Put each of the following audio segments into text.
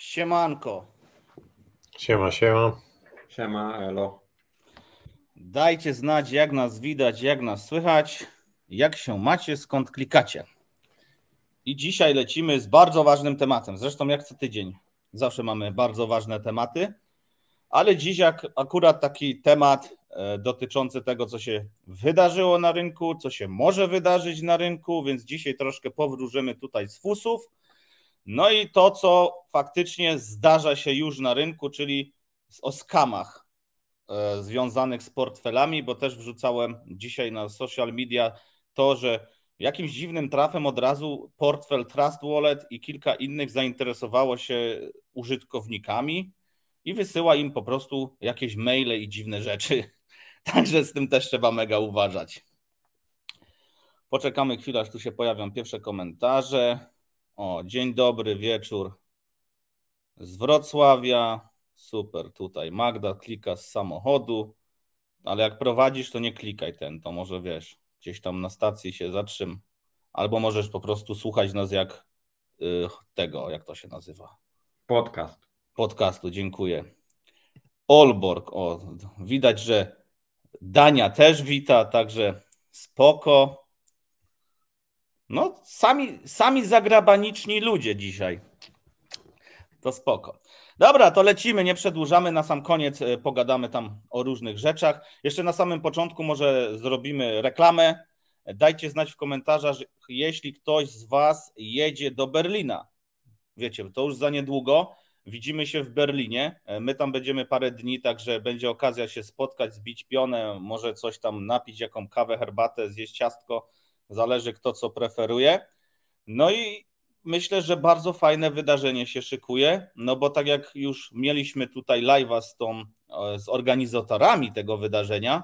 Siemanko. Siema, siema. Siema, elo. Dajcie znać, jak nas widać, jak nas słychać, jak się macie, skąd klikacie. I dzisiaj lecimy z bardzo ważnym tematem. Zresztą jak co tydzień zawsze mamy bardzo ważne tematy, ale dziś akurat taki temat e, dotyczący tego, co się wydarzyło na rynku, co się może wydarzyć na rynku, więc dzisiaj troszkę powróżymy tutaj z fusów no i to, co faktycznie zdarza się już na rynku, czyli o skamach e, związanych z portfelami, bo też wrzucałem dzisiaj na social media to, że jakimś dziwnym trafem od razu portfel Trust Wallet i kilka innych zainteresowało się użytkownikami i wysyła im po prostu jakieś maile i dziwne rzeczy. Także z tym też trzeba mega uważać. Poczekamy chwilę, aż tu się pojawią pierwsze komentarze. O, dzień dobry, wieczór z Wrocławia. Super, tutaj Magda klika z samochodu, ale jak prowadzisz, to nie klikaj ten, to może wiesz, gdzieś tam na stacji się zatrzym, albo możesz po prostu słuchać nas jak y, tego, jak to się nazywa. Podcast. Podcastu, dziękuję. Olborg, o, widać, że Dania też wita, także spoko. No, sami, sami zagrabaniczni ludzie dzisiaj. To spoko. Dobra, to lecimy, nie przedłużamy. Na sam koniec e, pogadamy tam o różnych rzeczach. Jeszcze na samym początku może zrobimy reklamę. Dajcie znać w komentarzach, jeśli ktoś z Was jedzie do Berlina. Wiecie, to już za niedługo. Widzimy się w Berlinie. E, my tam będziemy parę dni, także będzie okazja się spotkać, zbić pionę, może coś tam napić, jaką kawę, herbatę, zjeść ciastko Zależy kto co preferuje. No i myślę, że bardzo fajne wydarzenie się szykuje, no bo tak jak już mieliśmy tutaj live'a z, tą, e, z organizatorami tego wydarzenia,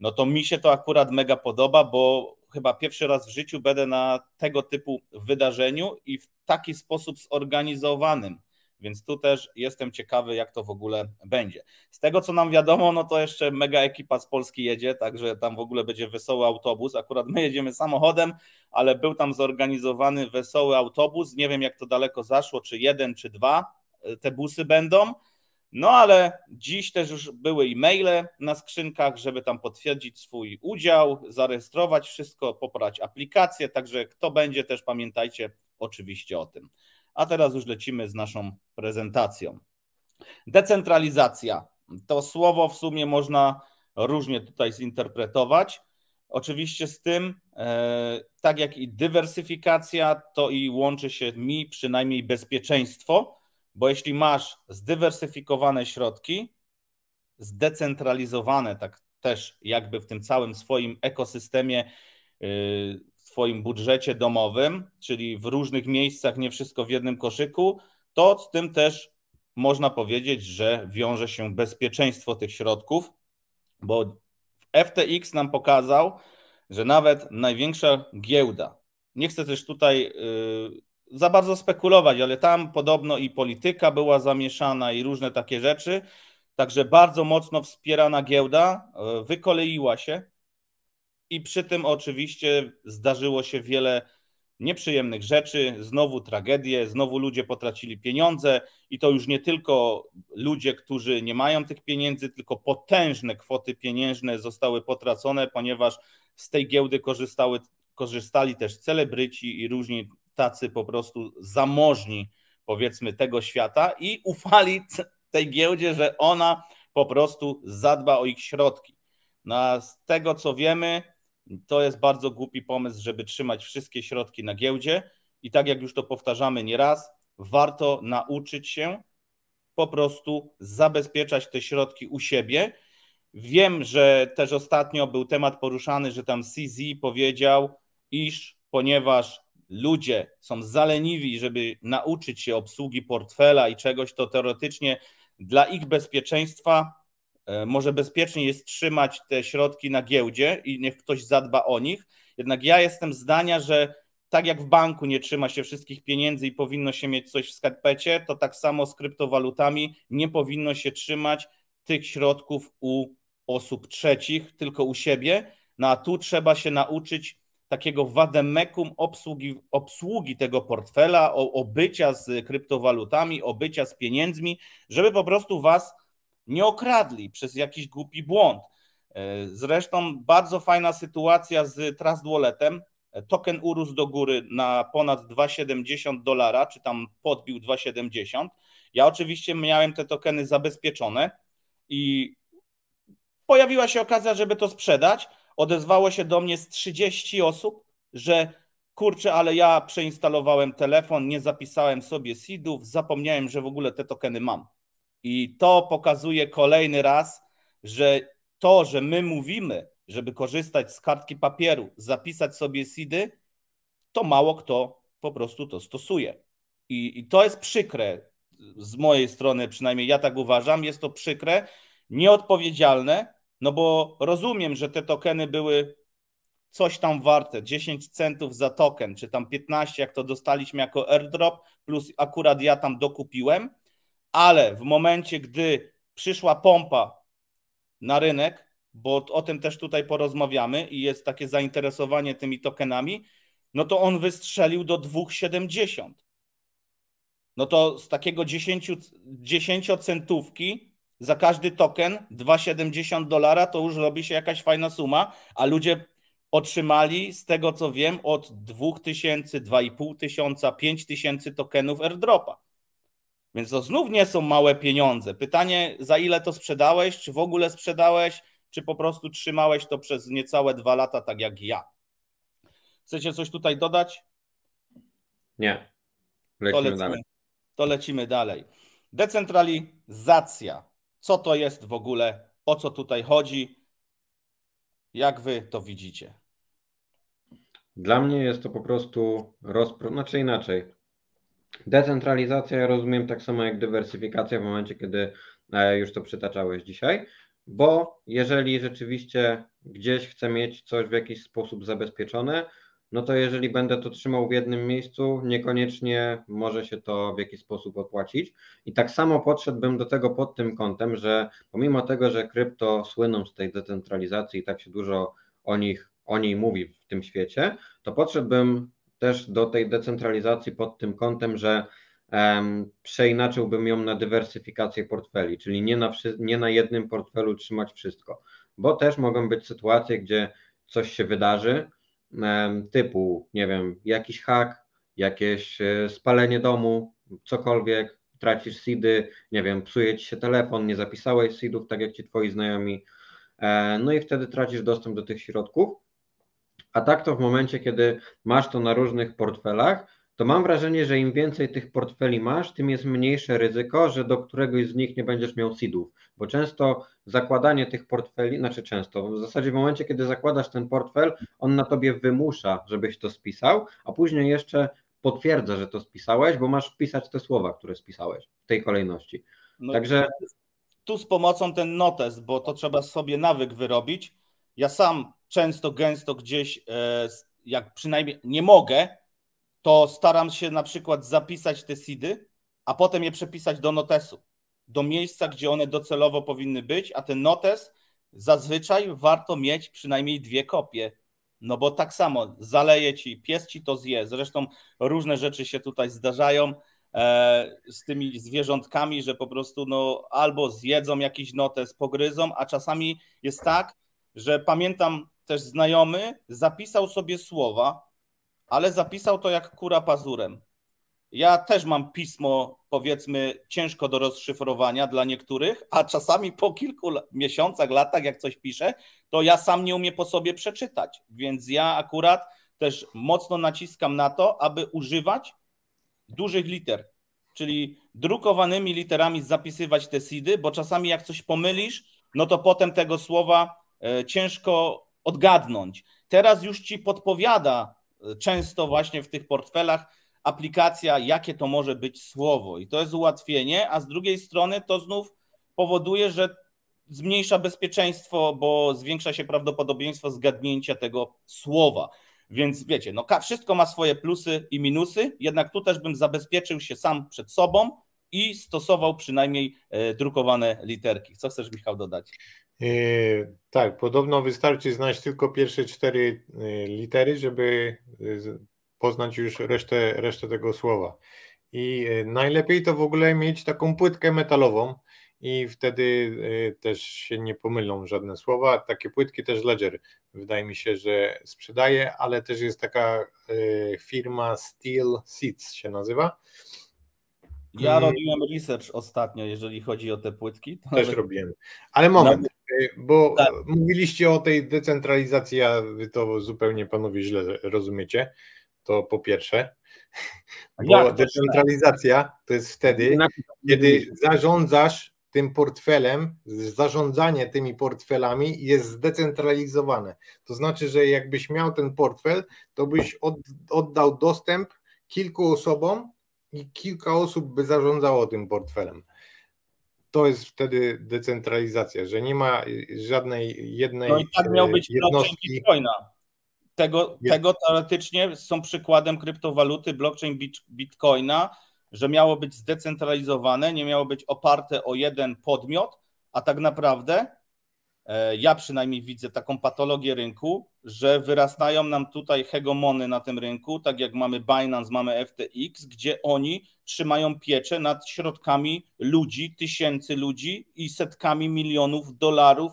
no to mi się to akurat mega podoba, bo chyba pierwszy raz w życiu będę na tego typu wydarzeniu i w taki sposób zorganizowanym. Więc tu też jestem ciekawy, jak to w ogóle będzie. Z tego, co nam wiadomo, no to jeszcze mega ekipa z Polski jedzie, także tam w ogóle będzie wesoły autobus. Akurat my jedziemy samochodem, ale był tam zorganizowany wesoły autobus. Nie wiem, jak to daleko zaszło, czy jeden, czy dwa e, te busy będą. No ale dziś też już były e-maile na skrzynkach, żeby tam potwierdzić swój udział, zarejestrować wszystko, poprać aplikację. Także kto będzie, też pamiętajcie oczywiście o tym. A teraz już lecimy z naszą prezentacją. Decentralizacja. To słowo w sumie można różnie tutaj zinterpretować. Oczywiście z tym, e, tak jak i dywersyfikacja, to i łączy się mi przynajmniej bezpieczeństwo, bo jeśli masz zdywersyfikowane środki, zdecentralizowane, tak też jakby w tym całym swoim ekosystemie y, swoim budżecie domowym, czyli w różnych miejscach, nie wszystko w jednym koszyku, to z tym też można powiedzieć, że wiąże się bezpieczeństwo tych środków, bo FTX nam pokazał, że nawet największa giełda, nie chcę też tutaj yy, za bardzo spekulować, ale tam podobno i polityka była zamieszana i różne takie rzeczy, także bardzo mocno wspierana giełda y, wykoleiła się, i przy tym oczywiście zdarzyło się wiele nieprzyjemnych rzeczy, znowu tragedie, znowu ludzie potracili pieniądze i to już nie tylko ludzie, którzy nie mają tych pieniędzy, tylko potężne kwoty pieniężne zostały potracone, ponieważ z tej giełdy korzystały, korzystali też celebryci i różni tacy po prostu zamożni, powiedzmy, tego świata i ufali tej giełdzie, że ona po prostu zadba o ich środki. No, z tego co wiemy, to jest bardzo głupi pomysł, żeby trzymać wszystkie środki na giełdzie. I tak jak już to powtarzamy nieraz, warto nauczyć się po prostu zabezpieczać te środki u siebie. Wiem, że też ostatnio był temat poruszany, że tam CZ powiedział, iż ponieważ ludzie są zaleniwi, żeby nauczyć się obsługi portfela i czegoś, to teoretycznie dla ich bezpieczeństwa E, może bezpieczniej jest trzymać te środki na giełdzie i niech ktoś zadba o nich. Jednak ja jestem zdania, że tak jak w banku nie trzyma się wszystkich pieniędzy i powinno się mieć coś w skarpecie, to tak samo z kryptowalutami nie powinno się trzymać tych środków u osób trzecich, tylko u siebie. No a tu trzeba się nauczyć takiego wademekum obsługi, obsługi tego portfela, obycia z kryptowalutami, obycia z pieniędzmi, żeby po prostu was nie okradli przez jakiś głupi błąd. E, zresztą bardzo fajna sytuacja z Trust Walletem. E, token urósł do góry na ponad 2,70 dolara, czy tam podbił 2,70. Ja oczywiście miałem te tokeny zabezpieczone i pojawiła się okazja, żeby to sprzedać. Odezwało się do mnie z 30 osób, że kurczę, ale ja przeinstalowałem telefon, nie zapisałem sobie seedów, zapomniałem, że w ogóle te tokeny mam. I to pokazuje kolejny raz, że to, że my mówimy, żeby korzystać z kartki papieru, zapisać sobie SIDy, to mało kto po prostu to stosuje. I, I, to jest przykre z mojej strony, przynajmniej ja tak uważam. Jest to przykre, nieodpowiedzialne, no bo rozumiem, że te tokeny były coś tam warte 10 centów za token, czy tam 15, jak to dostaliśmy jako airdrop, plus akurat ja tam dokupiłem ale w momencie, gdy przyszła pompa na rynek, bo o tym też tutaj porozmawiamy i jest takie zainteresowanie tymi tokenami, no to on wystrzelił do 2,70. No to z takiego 10, 10 centówki za każdy token 2,70 dolara to już robi się jakaś fajna suma, a ludzie otrzymali z tego co wiem od 2000, 2500, 5000 tokenów airdropa. Więc to znów nie są małe pieniądze. Pytanie, za ile to sprzedałeś, czy w ogóle sprzedałeś, czy po prostu trzymałeś to przez niecałe dwa lata, tak jak ja. Chcecie coś tutaj dodać? Nie. Lecimy to, lecimy, dalej. to lecimy dalej. Decentralizacja. Co to jest w ogóle? O co tutaj chodzi? Jak wy to widzicie? Dla mnie jest to po prostu rozpro... znaczy inaczej. Decentralizacja rozumiem tak samo jak dywersyfikacja w momencie, kiedy e, już to przytaczałeś dzisiaj, bo jeżeli rzeczywiście gdzieś chcę mieć coś w jakiś sposób zabezpieczone, no to jeżeli będę to trzymał w jednym miejscu, niekoniecznie może się to w jakiś sposób opłacić. I tak samo podszedłbym do tego pod tym kątem, że pomimo tego, że krypto słyną z tej decentralizacji i tak się dużo o nich o niej mówi w tym świecie, to podszedłbym też do tej decentralizacji pod tym kątem, że um, przeinaczyłbym ją na dywersyfikację portfeli, czyli nie na, nie na jednym portfelu trzymać wszystko, bo też mogą być sytuacje, gdzie coś się wydarzy, um, typu, nie wiem, jakiś hak, jakieś e, spalenie domu, cokolwiek, tracisz seedy, nie wiem, psuje ci się telefon, nie zapisałeś seedów, tak jak ci twoi znajomi, e, no i wtedy tracisz dostęp do tych środków. A tak to w momencie, kiedy masz to na różnych portfelach, to mam wrażenie, że im więcej tych portfeli masz, tym jest mniejsze ryzyko, że do któregoś z nich nie będziesz miał seedów, bo często zakładanie tych portfeli, znaczy często, w zasadzie w momencie, kiedy zakładasz ten portfel, on na tobie wymusza, żebyś to spisał, a później jeszcze potwierdza, że to spisałeś, bo masz wpisać te słowa, które spisałeś w tej kolejności. No Także tu z pomocą ten notes, bo to trzeba sobie nawyk wyrobić ja sam często, gęsto gdzieś, e, jak przynajmniej nie mogę, to staram się na przykład zapisać te seedy, a potem je przepisać do notesu, do miejsca, gdzie one docelowo powinny być, a ten notes zazwyczaj warto mieć przynajmniej dwie kopie. No bo tak samo zaleje ci, pies ci to zje. Zresztą różne rzeczy się tutaj zdarzają e, z tymi zwierzątkami, że po prostu no, albo zjedzą jakiś notes, pogryzą, a czasami jest tak, że pamiętam też znajomy zapisał sobie słowa, ale zapisał to jak kura pazurem. Ja też mam pismo, powiedzmy, ciężko do rozszyfrowania dla niektórych, a czasami po kilku miesiącach, latach, jak coś piszę, to ja sam nie umiem po sobie przeczytać. Więc ja akurat też mocno naciskam na to, aby używać dużych liter, czyli drukowanymi literami zapisywać te SIDy, bo czasami jak coś pomylisz, no to potem tego słowa E, ciężko odgadnąć. Teraz już ci podpowiada e, często właśnie w tych portfelach aplikacja, jakie to może być słowo, i to jest ułatwienie, a z drugiej strony to znów powoduje, że zmniejsza bezpieczeństwo, bo zwiększa się prawdopodobieństwo zgadnięcia tego słowa. Więc wiecie, no wszystko ma swoje plusy i minusy, jednak tu też bym zabezpieczył się sam przed sobą i stosował przynajmniej e, drukowane literki. Co chcesz, Michał, dodać? E, tak, podobno wystarczy znać tylko pierwsze cztery e, litery, żeby e, poznać już resztę, resztę tego słowa. I najlepiej to w ogóle mieć taką płytkę metalową i wtedy też się nie pomylą żadne słowa. Takie płytki też Ledger wydaje mi się, że sprzedaje, ale też jest taka firma Steel Seeds się nazywa ja robiłem research ostatnio, jeżeli chodzi o te płytki. To Też nawet... robiłem. Ale moment, no. y, bo tak. mówiliście o tej decentralizacji, a wy to zupełnie panowie źle rozumiecie. To po pierwsze. Bo decentralizacja to jest wtedy, kiedy zarządzasz tym portfelem, zarządzanie tymi portfelami jest zdecentralizowane. To znaczy, że jakbyś miał ten portfel, to byś oddał dostęp kilku osobom, i kilka osób by zarządzało tym portfelem. To jest wtedy decentralizacja, że nie ma żadnej jednej. No i tak miał e, być jednostki. blockchain Bitcoina. Tego, tego teoretycznie są przykładem kryptowaluty blockchain Bitcoina, że miało być zdecentralizowane, nie miało być oparte o jeden podmiot, a tak naprawdę E, ja przynajmniej widzę taką patologię rynku, że wyrastają nam tutaj hegemony na tym rynku, tak jak mamy Binance, mamy FTX, gdzie oni trzymają pieczę nad środkami ludzi, tysięcy ludzi i setkami milionów dolarów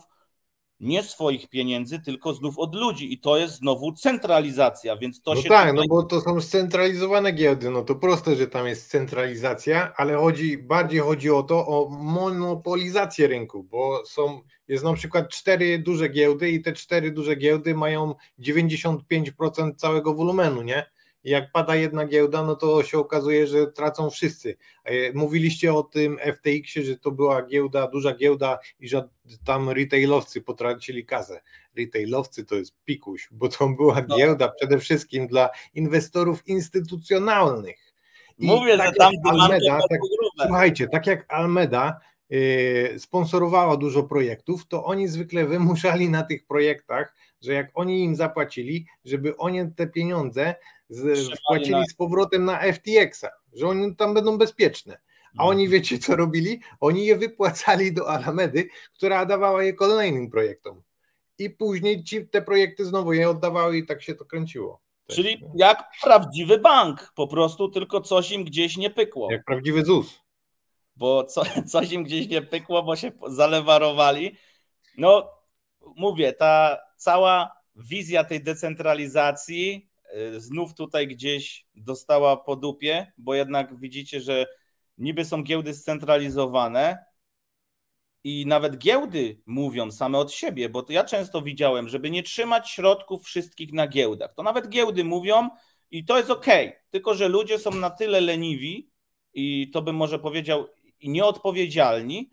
nie swoich pieniędzy, tylko znów od ludzi. I to jest znowu centralizacja, więc to no się. Tak, no tutaj... no bo to są scentralizowane giełdy. No to proste, że tam jest centralizacja, ale chodzi bardziej chodzi o to o monopolizację rynku, bo są jest na przykład cztery duże giełdy i te cztery duże giełdy mają 95% całego wolumenu, nie? jak pada jedna giełda, no to się okazuje, że tracą wszyscy. E, mówiliście o tym FTX-ie, że to była giełda, duża giełda i że tam retailowcy potracili kasę. Retailowcy to jest pikuś, bo to była no. giełda przede wszystkim dla inwestorów instytucjonalnych. I Mówię, tak że tam Almeda, tak, Słuchajcie, tak jak Almeda, Y, sponsorowała dużo projektów, to oni zwykle wymuszali na tych projektach, że jak oni im zapłacili, żeby oni te pieniądze wpłacili z powrotem na FTX-a, że oni tam będą bezpieczne. A mhm. oni wiecie co robili? Oni je wypłacali do Alamedy, która dawała je kolejnym projektom. I później ci, te projekty znowu je oddawały i tak się to kręciło. Czyli jak prawdziwy bank, po prostu tylko coś im gdzieś nie pykło. Jak prawdziwy ZUS bo co, coś im gdzieś nie pykło, bo się zalewarowali. No, mówię, ta cała wizja tej decentralizacji y, znów tutaj gdzieś dostała po dupie, bo jednak widzicie, że niby są giełdy scentralizowane i nawet giełdy mówią same od siebie, bo ja często widziałem, żeby nie trzymać środków wszystkich na giełdach. To nawet giełdy mówią i to jest ok, tylko że ludzie są na tyle leniwi i to bym może powiedział i nieodpowiedzialni,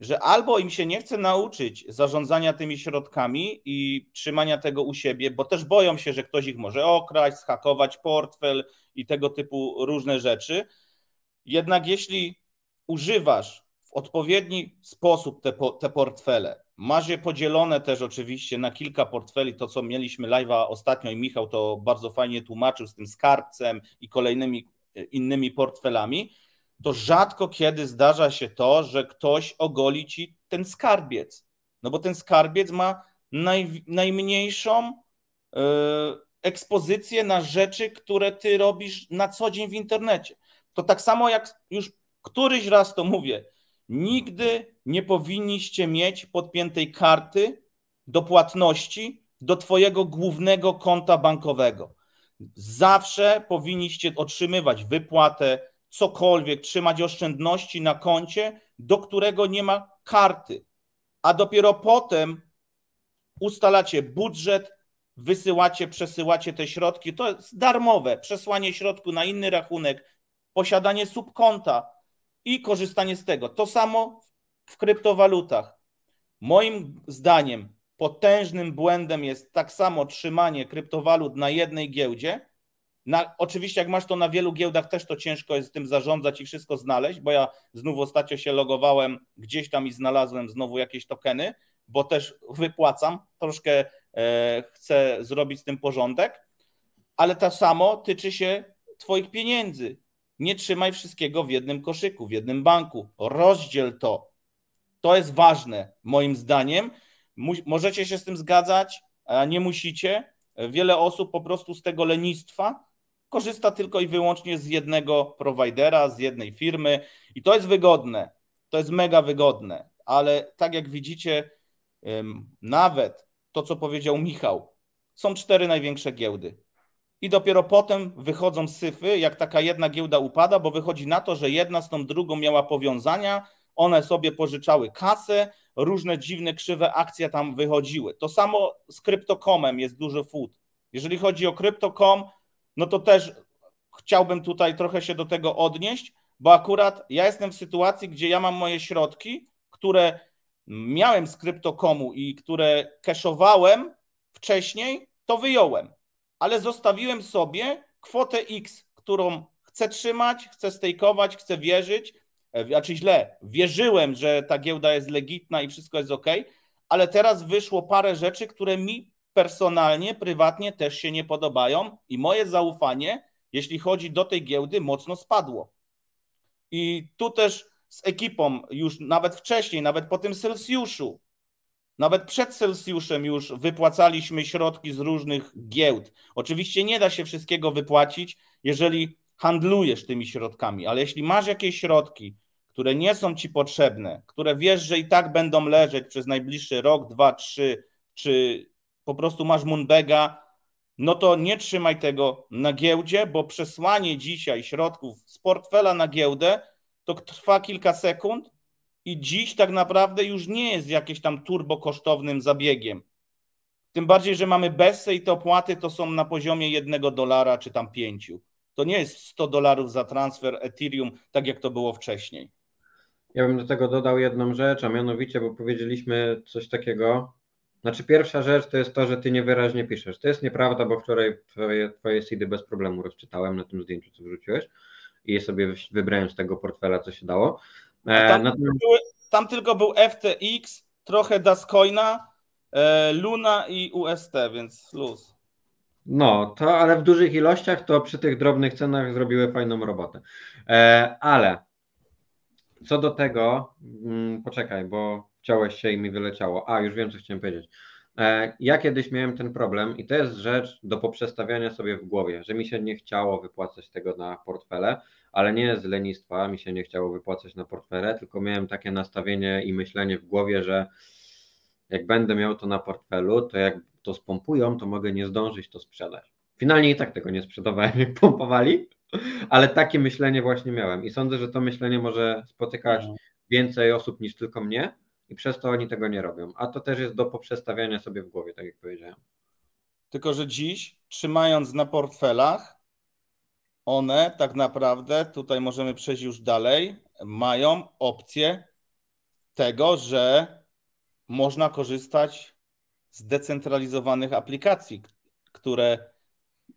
że albo im się nie chce nauczyć zarządzania tymi środkami i trzymania tego u siebie, bo też boją się, że ktoś ich może okraść, schakować portfel i tego typu różne rzeczy. Jednak jeśli używasz w odpowiedni sposób te, te portfele, masz je podzielone też oczywiście na kilka portfeli, to co mieliśmy live'a ostatnio i Michał to bardzo fajnie tłumaczył z tym skarbcem i kolejnymi e, innymi portfelami, to rzadko kiedy zdarza się to, że ktoś ogoli ci ten skarbiec. No bo ten skarbiec ma naj, najmniejszą yy, ekspozycję na rzeczy, które ty robisz na co dzień w internecie. To tak samo jak już któryś raz to mówię, nigdy nie powinniście mieć podpiętej karty do płatności do twojego głównego konta bankowego. Zawsze powinniście otrzymywać wypłatę, cokolwiek, trzymać oszczędności na koncie, do którego nie ma karty. A dopiero potem ustalacie budżet, wysyłacie, przesyłacie te środki. To jest darmowe przesłanie środku na inny rachunek, posiadanie subkonta i korzystanie z tego. To samo w kryptowalutach. Moim zdaniem potężnym błędem jest tak samo trzymanie kryptowalut na jednej giełdzie, na, oczywiście, jak masz to na wielu giełdach, też to ciężko jest z tym zarządzać i wszystko znaleźć, bo ja znów ostatnio się logowałem gdzieś tam i znalazłem znowu jakieś tokeny, bo też wypłacam, troszkę e, chcę zrobić z tym porządek, ale to samo tyczy się Twoich pieniędzy. Nie trzymaj wszystkiego w jednym koszyku, w jednym banku. Rozdziel to. To jest ważne, moim zdaniem. Mu możecie się z tym zgadzać, a nie musicie. Wiele osób po prostu z tego lenistwa korzysta tylko i wyłącznie z jednego prowajdera, z jednej firmy i to jest wygodne. To jest mega wygodne, ale tak jak widzicie, nawet to, co powiedział Michał, są cztery największe giełdy. I dopiero potem wychodzą syfy, jak taka jedna giełda upada, bo wychodzi na to, że jedna z tą drugą miała powiązania, one sobie pożyczały kasę, różne dziwne, krzywe akcje tam wychodziły. To samo z kryptokomem jest duży food. Jeżeli chodzi o kryptokom, no to też chciałbym tutaj trochę się do tego odnieść, bo akurat ja jestem w sytuacji, gdzie ja mam moje środki, które miałem z kryptokomu i które cashowałem wcześniej, to wyjąłem, ale zostawiłem sobie kwotę X, którą chcę trzymać, chcę stejkować, chcę wierzyć, znaczy źle, wierzyłem, że ta giełda jest legitna i wszystko jest ok, ale teraz wyszło parę rzeczy, które mi personalnie, prywatnie też się nie podobają i moje zaufanie, jeśli chodzi do tej giełdy, mocno spadło. I tu też z ekipą już nawet wcześniej, nawet po tym Celsjuszu, nawet przed Celsjuszem już wypłacaliśmy środki z różnych giełd. Oczywiście nie da się wszystkiego wypłacić, jeżeli handlujesz tymi środkami, ale jeśli masz jakieś środki, które nie są ci potrzebne, które wiesz, że i tak będą leżeć przez najbliższy rok, dwa, trzy czy po prostu masz Mundega, no to nie trzymaj tego na giełdzie, bo przesłanie dzisiaj środków z portfela na giełdę to trwa kilka sekund i dziś tak naprawdę już nie jest jakieś tam turbokosztownym zabiegiem. Tym bardziej, że mamy BESy i te opłaty to są na poziomie jednego dolara czy tam pięciu. To nie jest 100 dolarów za transfer Ethereum, tak jak to było wcześniej. Ja bym do tego dodał jedną rzecz, a mianowicie, bo powiedzieliśmy coś takiego, znaczy, pierwsza rzecz to jest to, że ty niewyraźnie piszesz. To jest nieprawda, bo wczoraj twoje, twoje CD bez problemu rozczytałem na tym zdjęciu, co wrzuciłeś i sobie wybrałem z tego portfela, co się dało. E, no tam, natomiast... były, tam, tylko był FTX, trochę Dascoina, e, Luna i UST, więc luz. No, to ale w dużych ilościach to przy tych drobnych cenach zrobiły fajną robotę. E, ale co do tego, m, mm, poczekaj, bo chciałeś się i mi wyleciało. A, już wiem, co chciałem powiedzieć. E, ja kiedyś miałem ten problem i to jest rzecz do poprzestawiania sobie w głowie, że mi się nie chciało wypłacać tego na portfele, ale nie z lenistwa mi się nie chciało wypłacać na portfele, tylko miałem takie nastawienie i myślenie w głowie, że jak będę miał to na portfelu, to jak to spompują, to mogę nie zdążyć to sprzedać. Finalnie i tak tego nie sprzedawałem, jak pompowali, ale takie myślenie właśnie miałem i sądzę, że to myślenie może spotykać no. więcej osób niż tylko mnie, i przez to oni tego nie robią. A to też jest do poprzestawiania sobie w głowie, tak jak powiedziałem. Tylko, że dziś, trzymając na portfelach, one tak naprawdę, tutaj możemy przejść już dalej, mają opcję tego, że można korzystać z decentralizowanych aplikacji, które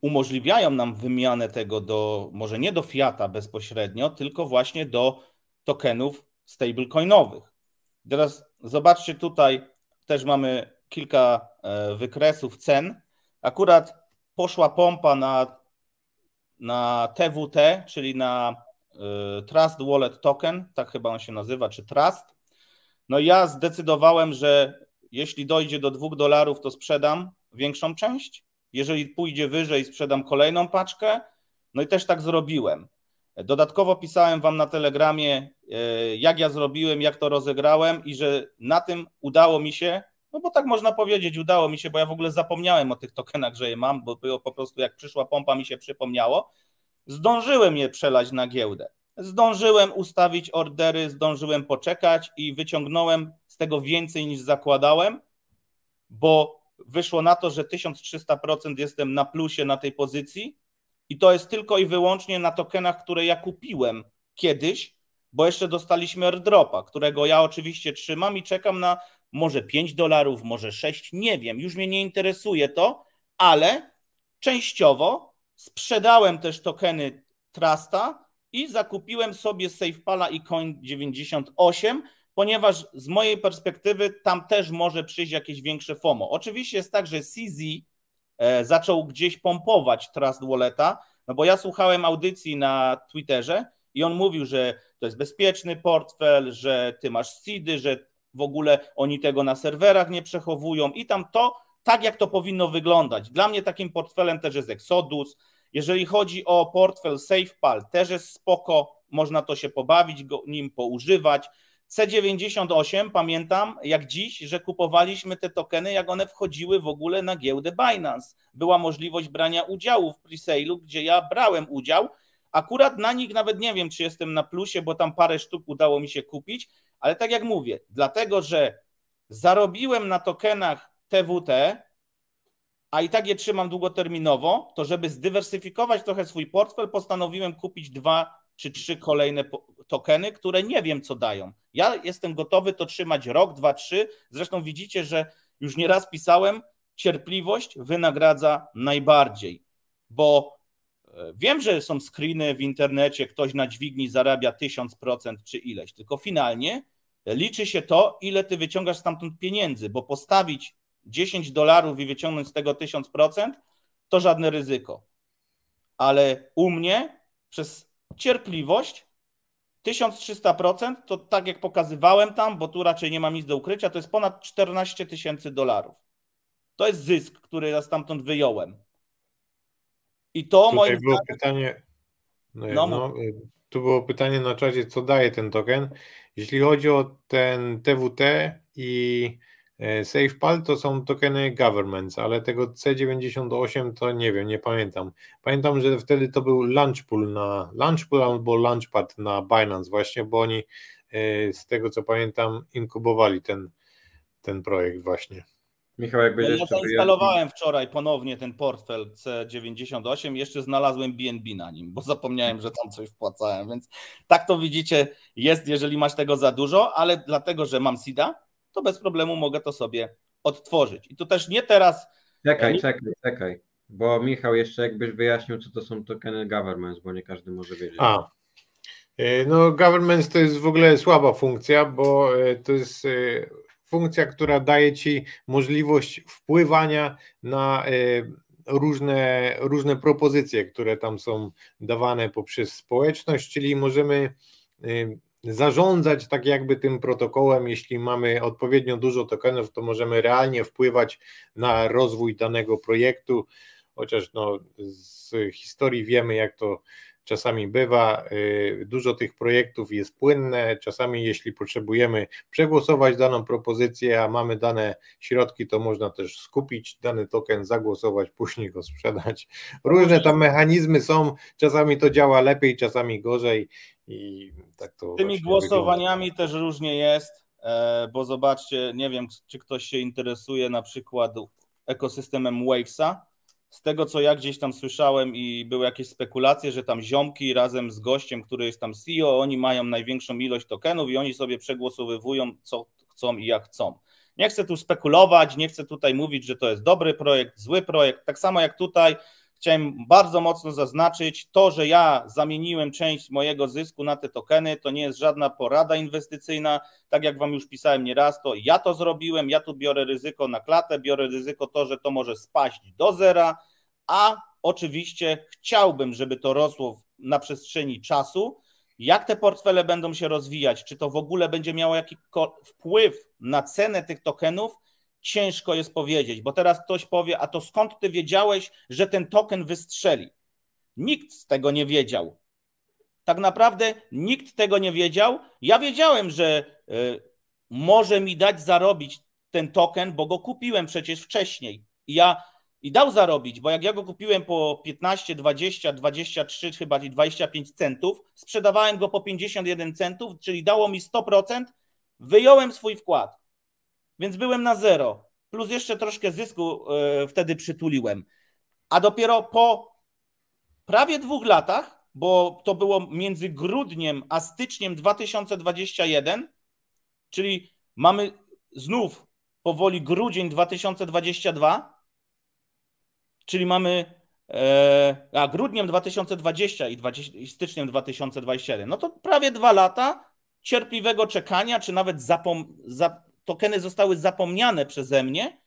umożliwiają nam wymianę tego do, może nie do fiata bezpośrednio, tylko właśnie do tokenów stablecoinowych. Teraz zobaczcie tutaj, też mamy kilka e, wykresów cen. Akurat poszła pompa na, na TWT, czyli na e, Trust Wallet Token, tak chyba on się nazywa, czy Trust. No ja zdecydowałem, że jeśli dojdzie do 2 dolarów, to sprzedam większą część. Jeżeli pójdzie wyżej, sprzedam kolejną paczkę. No i też tak zrobiłem. Dodatkowo pisałem Wam na Telegramie, e, jak ja zrobiłem, jak to rozegrałem i że na tym udało mi się, no bo tak można powiedzieć, udało mi się, bo ja w ogóle zapomniałem o tych tokenach, że je mam, bo było po prostu jak przyszła pompa, mi się przypomniało. Zdążyłem je przelać na giełdę. Zdążyłem ustawić ordery, zdążyłem poczekać i wyciągnąłem z tego więcej niż zakładałem, bo wyszło na to, że 1300% jestem na plusie na tej pozycji i to jest tylko i wyłącznie na tokenach, które ja kupiłem kiedyś, bo jeszcze dostaliśmy airdropa, którego ja oczywiście trzymam i czekam na może 5 dolarów, może 6, nie wiem, już mnie nie interesuje to, ale częściowo sprzedałem też tokeny Trusta i zakupiłem sobie SafePala i Coin98, ponieważ z mojej perspektywy tam też może przyjść jakieś większe FOMO. Oczywiście jest tak, że CZ E, zaczął gdzieś pompować Trust Walleta, no bo ja słuchałem audycji na Twitterze i on mówił, że to jest bezpieczny portfel, że ty masz seedy, że w ogóle oni tego na serwerach nie przechowują i tam to, tak jak to powinno wyglądać. Dla mnie takim portfelem też jest Exodus. Jeżeli chodzi o portfel SafePal, też jest spoko, można to się pobawić, go, nim poużywać. C98, pamiętam jak dziś, że kupowaliśmy te tokeny, jak one wchodziły w ogóle na giełdę Binance. Była możliwość brania udziału w presale'u, gdzie ja brałem udział. Akurat na nich nawet nie wiem, czy jestem na plusie, bo tam parę sztuk udało mi się kupić, ale tak jak mówię, dlatego że zarobiłem na tokenach TWT, a i tak je trzymam długoterminowo, to żeby zdywersyfikować trochę swój portfel, postanowiłem kupić dwa czy trzy kolejne tokeny, które nie wiem, co dają. Ja jestem gotowy to trzymać rok, dwa, trzy. Zresztą widzicie, że już nieraz pisałem, cierpliwość wynagradza najbardziej, bo e, wiem, że są screeny w internecie, ktoś na dźwigni zarabia 1000% czy ileś, tylko finalnie liczy się to, ile ty wyciągasz stamtąd pieniędzy, bo postawić 10 dolarów i wyciągnąć z tego 1000% to żadne ryzyko. Ale u mnie przez cierpliwość 1300% to tak jak pokazywałem tam, bo tu raczej nie mam nic do ukrycia, to jest ponad 14 tysięcy dolarów. To jest zysk, który ja stamtąd wyjąłem. I to Tutaj moim było zdaniem... pytanie. No, no, no, tu było pytanie na czacie, co daje ten token. Jeśli chodzi o ten TWT i E, SafePal to są tokeny governments, ale tego C98 to nie wiem, nie pamiętam. Pamiętam, że wtedy to był Launchpool na Launchpool albo Launchpad na Binance właśnie, bo oni e, z tego co pamiętam inkubowali ten, ten projekt właśnie. Michał, jak będziesz... Ja zainstalowałem wczoraj ponownie ten portfel C98, jeszcze znalazłem BNB na nim, bo zapomniałem, że tam coś wpłacałem, więc tak to widzicie, jest, jeżeli masz tego za dużo, ale dlatego, że mam SIDA, to bez problemu mogę to sobie odtworzyć. I to też nie teraz. Czekaj, e, czekaj, czekaj. Bo Michał, jeszcze jakbyś wyjaśnił, co to są tokeny governments, bo nie każdy może wiedzieć. A. E, no, governments to jest w ogóle słaba funkcja, bo e, to jest funkcja, która daje ci możliwość wpływania na różne, różne propozycje, które tam są dawane poprzez społeczność, czyli możemy zarządzać tak jakby tym protokołem. Jeśli mamy odpowiednio dużo tokenów, to możemy realnie wpływać na rozwój danego projektu, chociaż no, z historii wiemy, jak to czasami bywa. Y, dużo tych projektów jest płynne. Czasami, jeśli potrzebujemy przegłosować daną propozycję, a mamy dane środki, to można też skupić dany token, zagłosować, później go sprzedać. Różne tam mechanizmy są. Czasami to działa lepiej, czasami gorzej. I tak to. Tymi głosowaniami wygląda. też różnie jest. E, bo zobaczcie, nie wiem, czy ktoś się interesuje na przykład ekosystemem Wavesa, z tego, co ja gdzieś tam słyszałem i były jakieś spekulacje, że tam ziomki razem z gościem, który jest tam CEO, oni mają największą ilość tokenów i oni sobie przegłosowywują, co chcą i jak chcą. Nie chcę tu spekulować, nie chcę tutaj mówić, że to jest dobry projekt, zły projekt. Tak samo jak tutaj chciałem bardzo mocno zaznaczyć, to, że ja zamieniłem część mojego zysku na te tokeny, to nie jest żadna porada inwestycyjna. Tak jak Wam już pisałem nieraz, to ja to zrobiłem, ja tu biorę ryzyko na klatę, biorę ryzyko to, że to może spaść do zera, a oczywiście chciałbym, żeby to rosło na przestrzeni czasu. Jak te portfele będą się rozwijać, czy to w ogóle będzie miało jakiś wpływ na cenę tych tokenów, ciężko jest powiedzieć, bo teraz ktoś powie, a to skąd ty wiedziałeś, że ten token wystrzeli? Nikt z tego nie wiedział. Tak naprawdę nikt tego nie wiedział. Ja wiedziałem, że y, może mi dać zarobić ten token, bo go kupiłem przecież wcześniej. I ja i dał zarobić, bo jak ja go kupiłem po 15, 20, 23, chyba 25 centów, sprzedawałem go po 51 centów, czyli dało mi 100%, wyjąłem swój wkład więc byłem na zero. Plus jeszcze troszkę zysku e, wtedy przytuliłem. A dopiero po prawie dwóch latach, bo to było między grudniem a styczniem 2021, czyli mamy znów powoli grudzień 2022, czyli mamy e, a grudniem 2020 i, 20, i styczniem 2021. No to prawie dwa lata cierpliwego czekania, czy nawet zapom, zap, tokeny zostały zapomniane przeze mnie,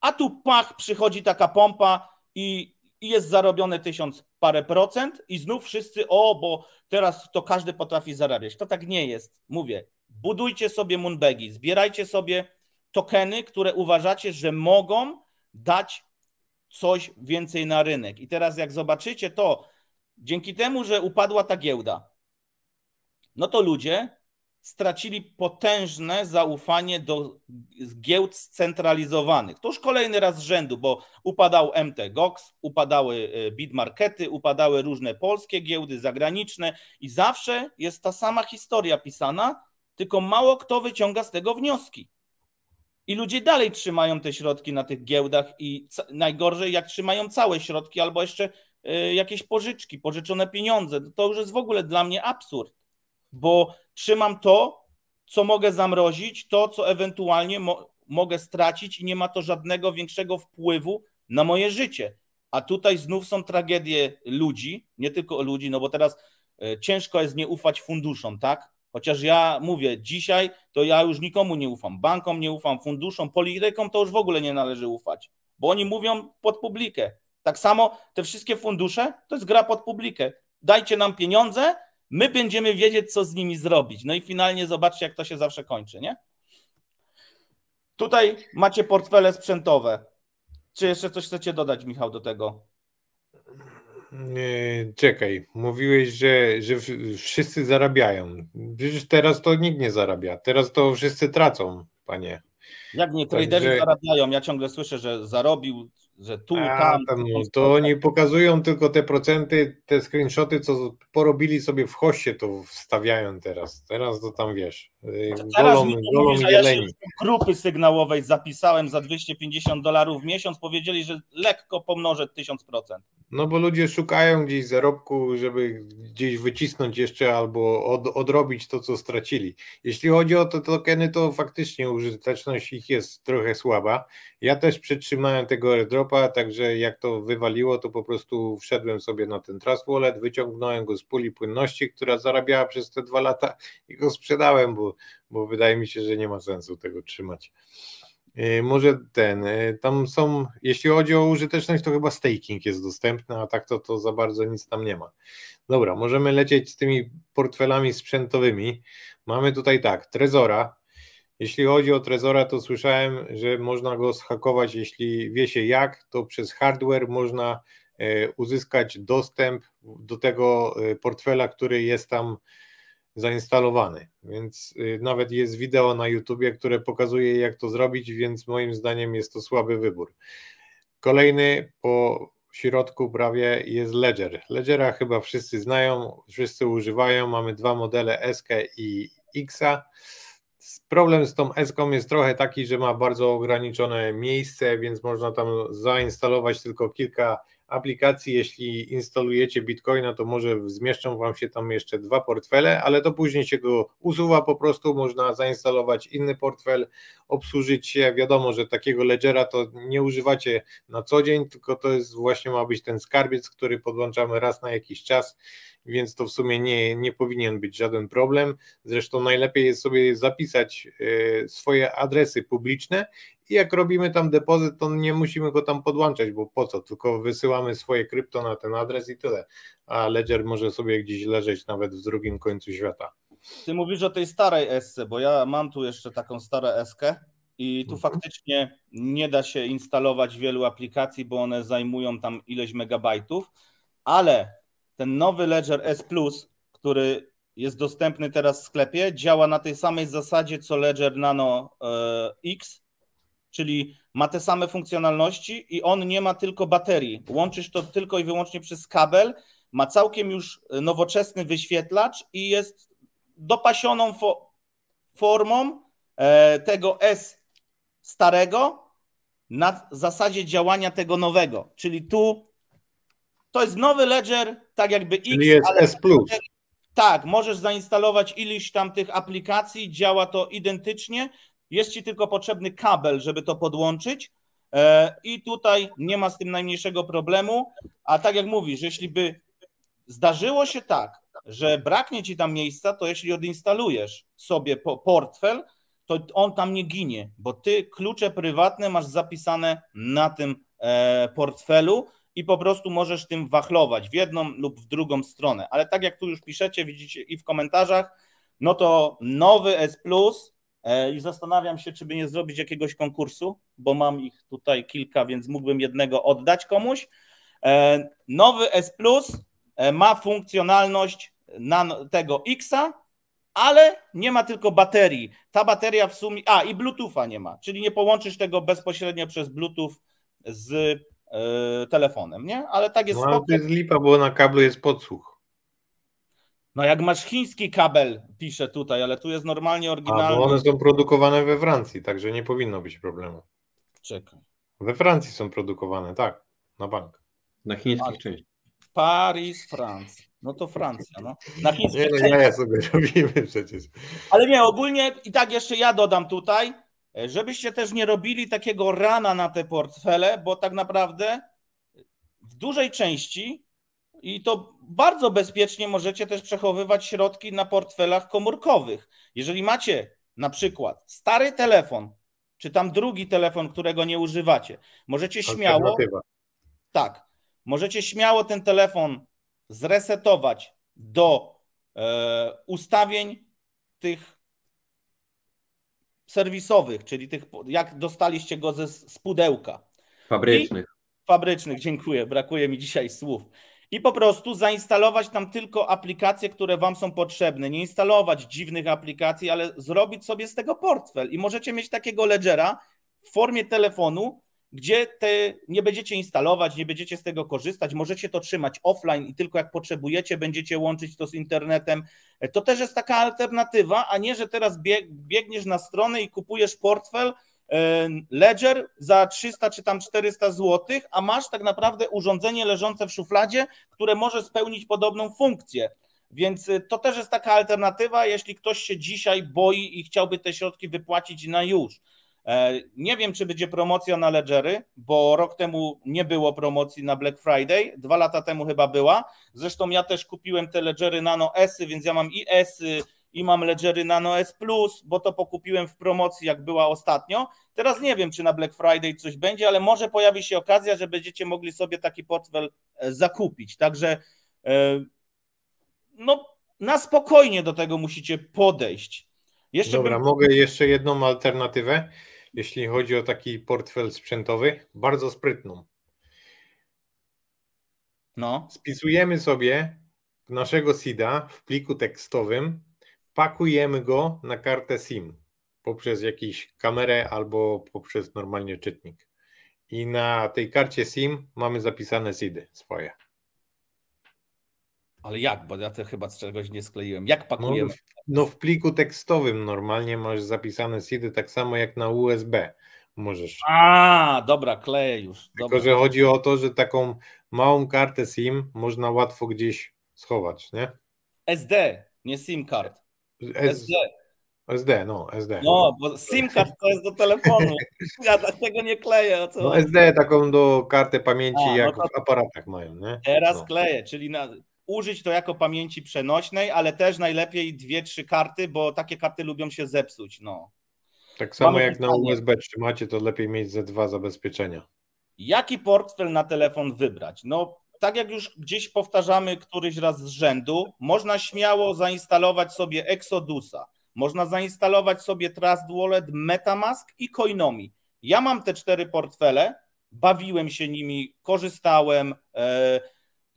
a tu pach, przychodzi taka pompa i, i jest zarobione tysiąc parę procent i znów wszyscy, o, bo teraz to każdy potrafi zarabiać. To tak nie jest. Mówię, budujcie sobie Moonbagi, zbierajcie sobie tokeny, które uważacie, że mogą dać coś więcej na rynek. I teraz jak zobaczycie to, dzięki temu, że upadła ta giełda, no to ludzie stracili potężne zaufanie do giełd scentralizowanych. To już kolejny raz z rzędu, bo upadał MTGOX, upadały e, bitmarkety, upadały różne polskie giełdy, zagraniczne i zawsze jest ta sama historia pisana, tylko mało kto wyciąga z tego wnioski. I ludzie dalej trzymają te środki na tych giełdach i najgorzej jak trzymają całe środki albo jeszcze e, jakieś pożyczki, pożyczone pieniądze. To już jest w ogóle dla mnie absurd bo trzymam to, co mogę zamrozić, to, co ewentualnie mo mogę stracić i nie ma to żadnego większego wpływu na moje życie. A tutaj znów są tragedie ludzi, nie tylko ludzi, no bo teraz e, ciężko jest nie ufać funduszom, tak? Chociaż ja mówię, dzisiaj to ja już nikomu nie ufam. Bankom nie ufam, funduszom, politykom to już w ogóle nie należy ufać, bo oni mówią pod publikę. Tak samo te wszystkie fundusze to jest gra pod publikę. Dajcie nam pieniądze, my będziemy wiedzieć, co z nimi zrobić. No i finalnie zobaczcie, jak to się zawsze kończy, nie? Tutaj macie portfele sprzętowe. Czy jeszcze coś chcecie dodać, Michał, do tego? Nie, czekaj, mówiłeś, że, że wszyscy zarabiają. Przecież teraz to nikt nie zarabia. Teraz to wszyscy tracą, panie. Jak nie, traderzy Także... zarabiają. Ja ciągle słyszę, że zarobił że tu, A, tam. tam to, to oni pokazują tylko te procenty, te screenshoty, co porobili sobie w hoście, to wstawiają teraz. Teraz to tam wiesz. Y, znaczy, teraz golą, golą ja się grupy sygnałowej zapisałem za 250 dolarów w miesiąc, powiedzieli, że lekko pomnożę 1000%. No bo ludzie szukają gdzieś zarobku, żeby gdzieś wycisnąć jeszcze albo od, odrobić to, co stracili. Jeśli chodzi o te tokeny, to faktycznie użyteczność ich jest trochę słaba. Ja też przytrzymałem tego airdropu także jak to wywaliło, to po prostu wszedłem sobie na ten Trust Wallet, wyciągnąłem go z puli płynności, która zarabiała przez te dwa lata i go sprzedałem, bo, bo wydaje mi się, że nie ma sensu tego trzymać. Y, może ten, y, tam są, jeśli chodzi o użyteczność, to chyba staking jest dostępny, a tak to, to za bardzo nic tam nie ma. Dobra, możemy lecieć z tymi portfelami sprzętowymi. Mamy tutaj tak, Trezora, jeśli chodzi o Trezora, to słyszałem, że można go schakować, jeśli wie się jak, to przez hardware można e, uzyskać dostęp do tego e, portfela, który jest tam zainstalowany. Więc e, nawet jest wideo na YouTubie, które pokazuje, jak to zrobić, więc moim zdaniem jest to słaby wybór. Kolejny po środku prawie jest Ledger. Ledgera chyba wszyscy znają, wszyscy używają. Mamy dwa modele SK i XA. Problem z tą Eską jest trochę taki, że ma bardzo ograniczone miejsce, więc można tam zainstalować tylko kilka aplikacji, jeśli instalujecie Bitcoina, to może zmieszczą Wam się tam jeszcze dwa portfele, ale to później się go usuwa po prostu, można zainstalować inny portfel, obsłużyć się. Wiadomo, że takiego ledgera to nie używacie na co dzień, tylko to jest właśnie ma być ten skarbiec, który podłączamy raz na jakiś czas, więc to w sumie nie, nie powinien być żaden problem. Zresztą najlepiej jest sobie zapisać e, swoje adresy publiczne i jak robimy tam depozyt, to nie musimy go tam podłączać, bo po co, tylko wysyłamy swoje krypto na ten adres i tyle, a Ledger może sobie gdzieś leżeć nawet w drugim końcu świata. Ty mówisz o tej starej esce, bo ja mam tu jeszcze taką starą eskę i tu mhm. faktycznie nie da się instalować wielu aplikacji, bo one zajmują tam ileś megabajtów, ale ten nowy Ledger S który jest dostępny teraz w sklepie, działa na tej samej zasadzie co Ledger Nano e, X, czyli ma te same funkcjonalności i on nie ma tylko baterii. Łączysz to tylko i wyłącznie przez kabel, ma całkiem już e, nowoczesny wyświetlacz i jest dopasioną fo formą e, tego S starego na zasadzie działania tego nowego. Czyli tu to jest nowy ledger, tak jakby X, czyli jest ale S+. Tak, możesz zainstalować iluś tam tych aplikacji, działa to identycznie, jest Ci tylko potrzebny kabel, żeby to podłączyć. E, I tutaj nie ma z tym najmniejszego problemu. A tak jak mówisz, jeśli by zdarzyło się tak, że braknie ci tam miejsca, to jeśli odinstalujesz sobie portfel, to on tam nie ginie, bo ty klucze prywatne masz zapisane na tym e, portfelu i po prostu możesz tym wachlować w jedną lub w drugą stronę. Ale tak jak tu już piszecie, widzicie i w komentarzach, no to nowy S Plus i e, zastanawiam się, czy by nie zrobić jakiegoś konkursu, bo mam ich tutaj kilka, więc mógłbym jednego oddać komuś. E, nowy S Plus e, ma funkcjonalność tego Xa, ale nie ma tylko baterii. Ta bateria w sumie. A, i Bluetootha nie ma, czyli nie połączysz tego bezpośrednio przez Bluetooth z telefonem, nie? Ale tak jest. No, ale to jest lipa, bo na kablu jest podsłuch. No jak masz chiński kabel, pisze tutaj, ale tu jest normalnie oryginalny. A, bo one są produkowane we Francji, także nie powinno być problemu. Czekaj. We Francji są produkowane, tak, na bank. Na chińskich część. części. Paris, Francja. No to Francja, no. Na chińskich nie, no, ja sobie robimy przecież. Ale nie, ogólnie i tak jeszcze ja dodam tutaj, żebyście też nie robili takiego rana na te portfele, bo tak naprawdę w dużej części i to bardzo bezpiecznie możecie też przechowywać środki na portfelach komórkowych. Jeżeli macie na przykład stary telefon, czy tam drugi telefon, którego nie używacie, możecie śmiało. Tak, możecie śmiało ten telefon zresetować do e, ustawień tych serwisowych, czyli tych, jak dostaliście go ze, z pudełka. Fabrycznych. I, fabrycznych, dziękuję, brakuje mi dzisiaj słów i po prostu zainstalować tam tylko aplikacje, które Wam są potrzebne. Nie instalować dziwnych aplikacji, ale zrobić sobie z tego portfel. I możecie mieć takiego ledgera w formie telefonu, gdzie te nie będziecie instalować, nie będziecie z tego korzystać, możecie to trzymać offline i tylko jak potrzebujecie, będziecie łączyć to z internetem. To też jest taka alternatywa, a nie, że teraz biegniesz na stronę i kupujesz portfel, E, Ledger za 300 czy tam 400 zł, a masz tak naprawdę urządzenie leżące w szufladzie, które może spełnić podobną funkcję. Więc y, to też jest taka alternatywa, jeśli ktoś się dzisiaj boi i chciałby te środki wypłacić na już. E, nie wiem, czy będzie promocja na Ledgery, bo rok temu nie było promocji na Black Friday, dwa lata temu chyba była. Zresztą ja też kupiłem te Ledgery Nano S, więc ja mam i S, i mam Ledgery Nano S Plus, bo to pokupiłem w promocji, jak była ostatnio. Teraz nie wiem, czy na Black Friday coś będzie, ale może pojawi się okazja, że będziecie mogli sobie taki portfel e, zakupić. Także e, no, na spokojnie do tego musicie podejść. Jeszcze Dobra, bym... mogę jeszcze jedną alternatywę, jeśli chodzi o taki portfel sprzętowy, bardzo sprytną. No. Spisujemy sobie naszego SIDA w pliku tekstowym pakujemy go na kartę SIM poprzez jakąś kamerę albo poprzez normalnie czytnik. I na tej karcie SIM mamy zapisane SIDy swoje. Ale jak? Bo ja to chyba z czegoś nie skleiłem. Jak pakujemy? No, no w pliku tekstowym normalnie masz zapisane SIDy tak samo jak na USB możesz. A, dobra, kleję już. Tylko, że chodzi o to, że taką małą kartę SIM można łatwo gdzieś schować, nie? SD, nie SIM card. SD. SD, no, SD. No, bo SIM card to jest do telefonu. Ja tego nie kleję. Co? No SD taką do karty pamięci, A, no jak no to... w aparatach mają, nie? Teraz no. kleję, czyli na... użyć to jako pamięci przenośnej, ale też najlepiej dwie, trzy karty, bo takie karty lubią się zepsuć, no. Tak samo Mamy jak pytanie. na USB trzymacie, to lepiej mieć ze dwa zabezpieczenia. Jaki portfel na telefon wybrać? No, tak jak już gdzieś powtarzamy któryś raz z rzędu, można śmiało zainstalować sobie Exodusa, można zainstalować sobie Trust Wallet, Metamask i Coinomi. Ja mam te cztery portfele, bawiłem się nimi, korzystałem, e,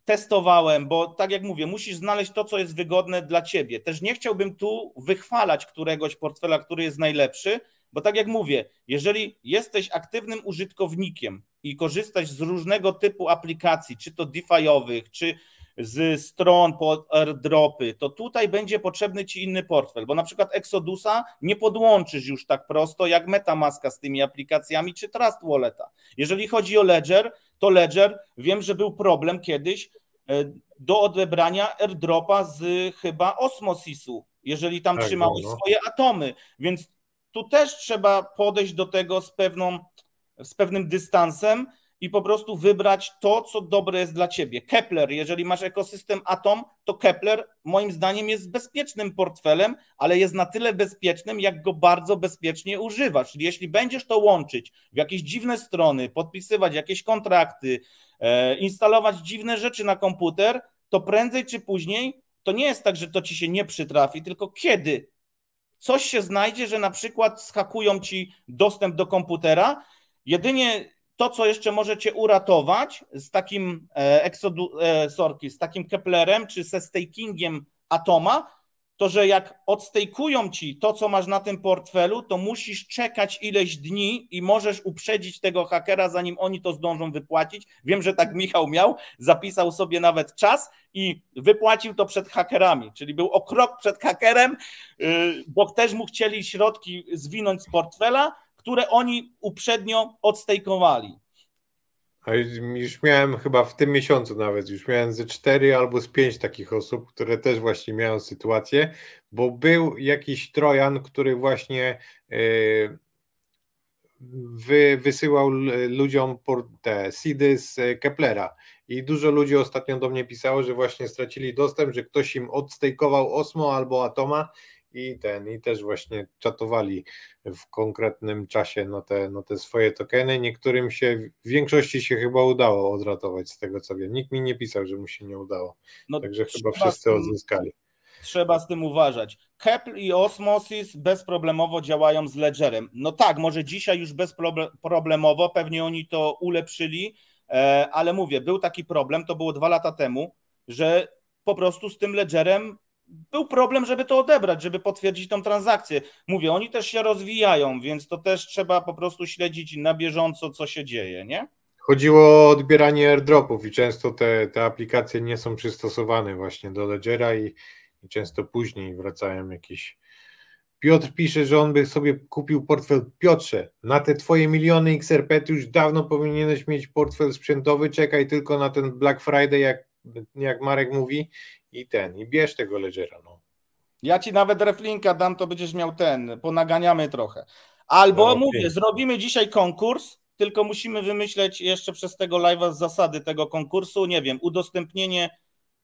testowałem, bo tak jak mówię, musisz znaleźć to, co jest wygodne dla ciebie. Też nie chciałbym tu wychwalać któregoś portfela, który jest najlepszy, bo tak jak mówię, jeżeli jesteś aktywnym użytkownikiem, i korzystać z różnego typu aplikacji, czy to DeFiowych, czy z stron pod airdropy, to tutaj będzie potrzebny ci inny portfel, bo na przykład Exodusa nie podłączysz już tak prosto jak MetaMaska z tymi aplikacjami czy Trust Walleta. Jeżeli chodzi o Ledger, to Ledger wiem, że był problem kiedyś e, do odebrania airdropa z chyba Osmosisu, jeżeli tam tak, no. swoje atomy, więc tu też trzeba podejść do tego z pewną z pewnym dystansem i po prostu wybrać to, co dobre jest dla ciebie. Kepler, jeżeli masz ekosystem Atom, to Kepler moim zdaniem jest bezpiecznym portfelem, ale jest na tyle bezpiecznym, jak go bardzo bezpiecznie używasz. Czyli jeśli będziesz to łączyć w jakieś dziwne strony, podpisywać jakieś kontrakty, e, instalować dziwne rzeczy na komputer, to prędzej czy później to nie jest tak, że to ci się nie przytrafi, tylko kiedy coś się znajdzie, że na przykład schakują ci dostęp do komputera Jedynie to, co jeszcze możecie uratować z takim exodu, e, sorki, z takim Keplerem czy ze stakingiem atoma, to że jak odstejkują ci to, co masz na tym portfelu, to musisz czekać ileś dni i możesz uprzedzić tego hakera, zanim oni to zdążą wypłacić. Wiem, że tak Michał miał, zapisał sobie nawet czas i wypłacił to przed hakerami, czyli był o krok przed hakerem, y, bo też mu chcieli środki zwinąć z portfela które oni uprzednio odstejkowali. A już miałem chyba w tym miesiącu nawet, już miałem ze cztery albo z pięć takich osób, które też właśnie miały sytuację, bo był jakiś Trojan, który właśnie e, wy, wysyłał ludziom te seedy z e, Keplera i dużo ludzi ostatnio do mnie pisało, że właśnie stracili dostęp, że ktoś im odstejkował Osmo albo Atoma i ten, i też właśnie czatowali w konkretnym czasie na no, te, na no, te swoje tokeny. Niektórym się, w większości się chyba udało odratować z tego co wiem. Nikt mi nie pisał, że mu się nie udało. No Także chyba wszyscy tym, odzyskali. Trzeba z tym uważać. Kepl i Osmosis bezproblemowo działają z Ledgerem. No tak, może dzisiaj już bezproblemowo, pewnie oni to ulepszyli, e, ale mówię, był taki problem, to było dwa lata temu, że po prostu z tym Ledgerem był problem, żeby to odebrać, żeby potwierdzić tą transakcję. Mówię, oni też się rozwijają, więc to też trzeba po prostu śledzić na bieżąco, co się dzieje, nie? Chodziło o odbieranie airdropów i często te, te aplikacje nie są przystosowane właśnie do Ledgera i, i często później wracają jakieś... Piotr pisze, że on by sobie kupił portfel. Piotrze, na te twoje miliony XRP już dawno powinieneś mieć portfel sprzętowy, czekaj tylko na ten Black Friday, jak jak Marek mówi, i ten, i bierz tego Ledgera, no. Ja ci nawet reflinka dam, to będziesz miał ten, ponaganiamy trochę. Albo no, mówię, zrobimy dzisiaj konkurs, tylko musimy wymyśleć jeszcze przez tego live'a zasady tego konkursu, nie wiem, udostępnienie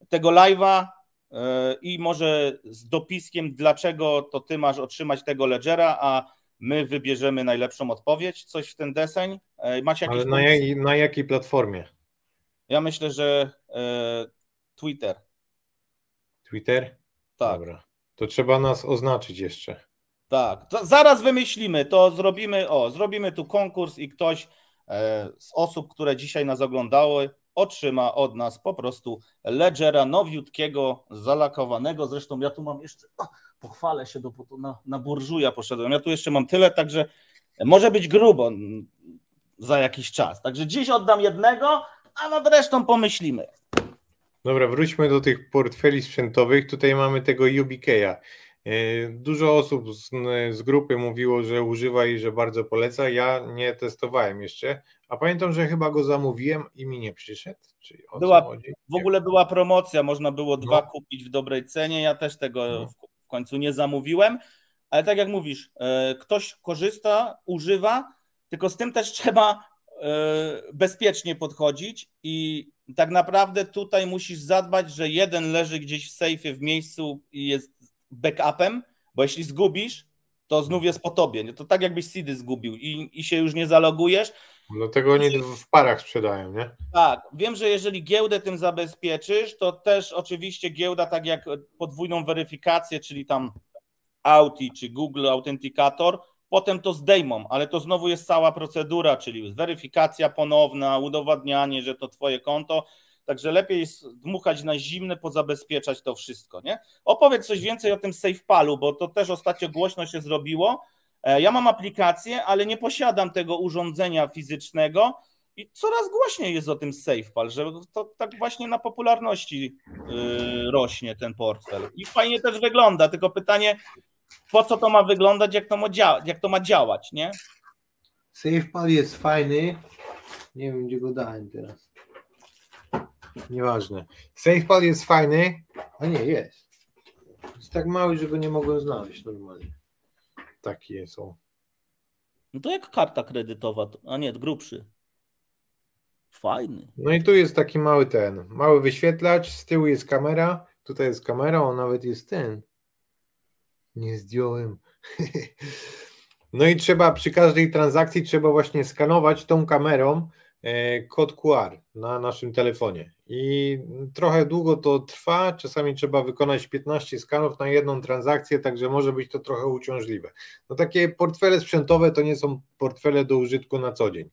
tego live'a e, i może z dopiskiem, dlaczego to ty masz otrzymać tego ledgera, a my wybierzemy najlepszą odpowiedź, coś w ten deseń. E, macie jakieś Ale na, jak, na jakiej platformie? Ja myślę, że e, Twitter. Twitter? Tak. Dobra. To trzeba nas oznaczyć jeszcze. Tak. To zaraz wymyślimy, to zrobimy, o, zrobimy tu konkurs i ktoś e, z osób, które dzisiaj nas oglądały, otrzyma od nas po prostu ledgera nowiutkiego, zalakowanego. Zresztą ja tu mam jeszcze, o, pochwalę się, do, na, na burżuja poszedłem. Ja tu jeszcze mam tyle, także może być grubo za jakiś czas. Także dziś oddam jednego, a nad resztą pomyślimy. Dobra, wróćmy do tych portfeli sprzętowych. Tutaj mamy tego UBK'a. E, dużo osób z, z, grupy mówiło, że używa i że bardzo poleca. Ja nie testowałem jeszcze, a pamiętam, że chyba go zamówiłem i mi nie przyszedł. była, w ogóle była promocja, można było dwa no. kupić w dobrej cenie. Ja też tego no. w, w końcu nie zamówiłem, ale tak jak mówisz, e, ktoś korzysta, używa, tylko z tym też trzeba E, bezpiecznie podchodzić i tak naprawdę tutaj musisz zadbać, że jeden leży gdzieś w sejfie w miejscu i jest backupem, bo jeśli zgubisz, to znów jest po tobie. To tak jakbyś seedy zgubił i, i się już nie zalogujesz. No dlatego oni w parach sprzedają, nie? Tak. Wiem, że jeżeli giełdę tym zabezpieczysz, to też oczywiście giełda, tak jak podwójną weryfikację, czyli tam Auti czy Google Authenticator, potem to zdejmą, ale to znowu jest cała procedura, czyli weryfikacja ponowna, udowadnianie, że to twoje konto. Także lepiej jest dmuchać na zimne, pozabezpieczać to wszystko. Nie? Opowiedz coś więcej o tym SafePalu, bo to też ostatnio głośno się zrobiło. E, ja mam aplikację, ale nie posiadam tego urządzenia fizycznego i coraz głośniej jest o tym SafePal, że to tak właśnie na popularności y, rośnie ten portfel. I fajnie też wygląda, tylko pytanie, po co to ma wyglądać, jak to ma, dzia jak to ma działać, nie? SafePal jest fajny. Nie wiem, gdzie go dałem teraz. Nieważne. SafePal jest fajny. A nie, jest. Jest tak mały, że go nie mogłem znaleźć normalnie. Taki jest on. No to jak karta kredytowa, a nie, grubszy. Fajny. No i tu jest taki mały ten, mały wyświetlacz, z tyłu jest kamera, tutaj jest kamera, on nawet jest ten nie zdjąłem. No i trzeba przy każdej transakcji trzeba właśnie skanować tą kamerą e, kod QR na naszym telefonie. I trochę długo to trwa, czasami trzeba wykonać 15 skanów na jedną transakcję, także może być to trochę uciążliwe. No takie portfele sprzętowe to nie są portfele do użytku na co dzień.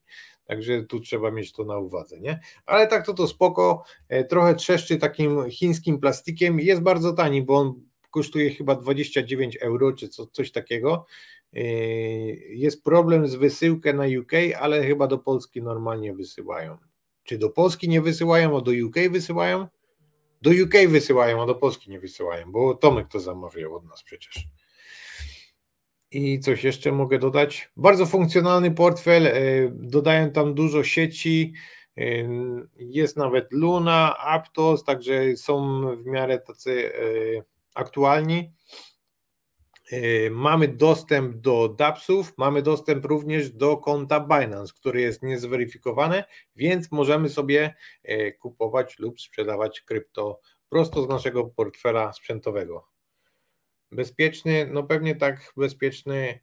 Także tu trzeba mieć to na uwadze, nie? Ale tak to to spoko, e, trochę trzeszczy takim chińskim plastikiem, jest bardzo tani, bo on kosztuje chyba 29 euro czy co, coś takiego. E, jest problem z wysyłką na UK, ale chyba do Polski normalnie wysyłają. Czy do Polski nie wysyłają, a do UK wysyłają? Do UK wysyłają, a do Polski nie wysyłają, bo Tomek to zamawiał od nas przecież. I coś jeszcze mogę dodać. Bardzo funkcjonalny portfel, e, dodają tam dużo sieci. E, jest nawet Luna, Aptos, także są w miarę tacy aktualni. E, mamy dostęp do DAPS-ów, mamy dostęp również do konta Binance, który jest niezweryfikowany, więc możemy sobie e, kupować lub sprzedawać krypto prosto z naszego portfela sprzętowego. Bezpieczny, no pewnie tak bezpieczny,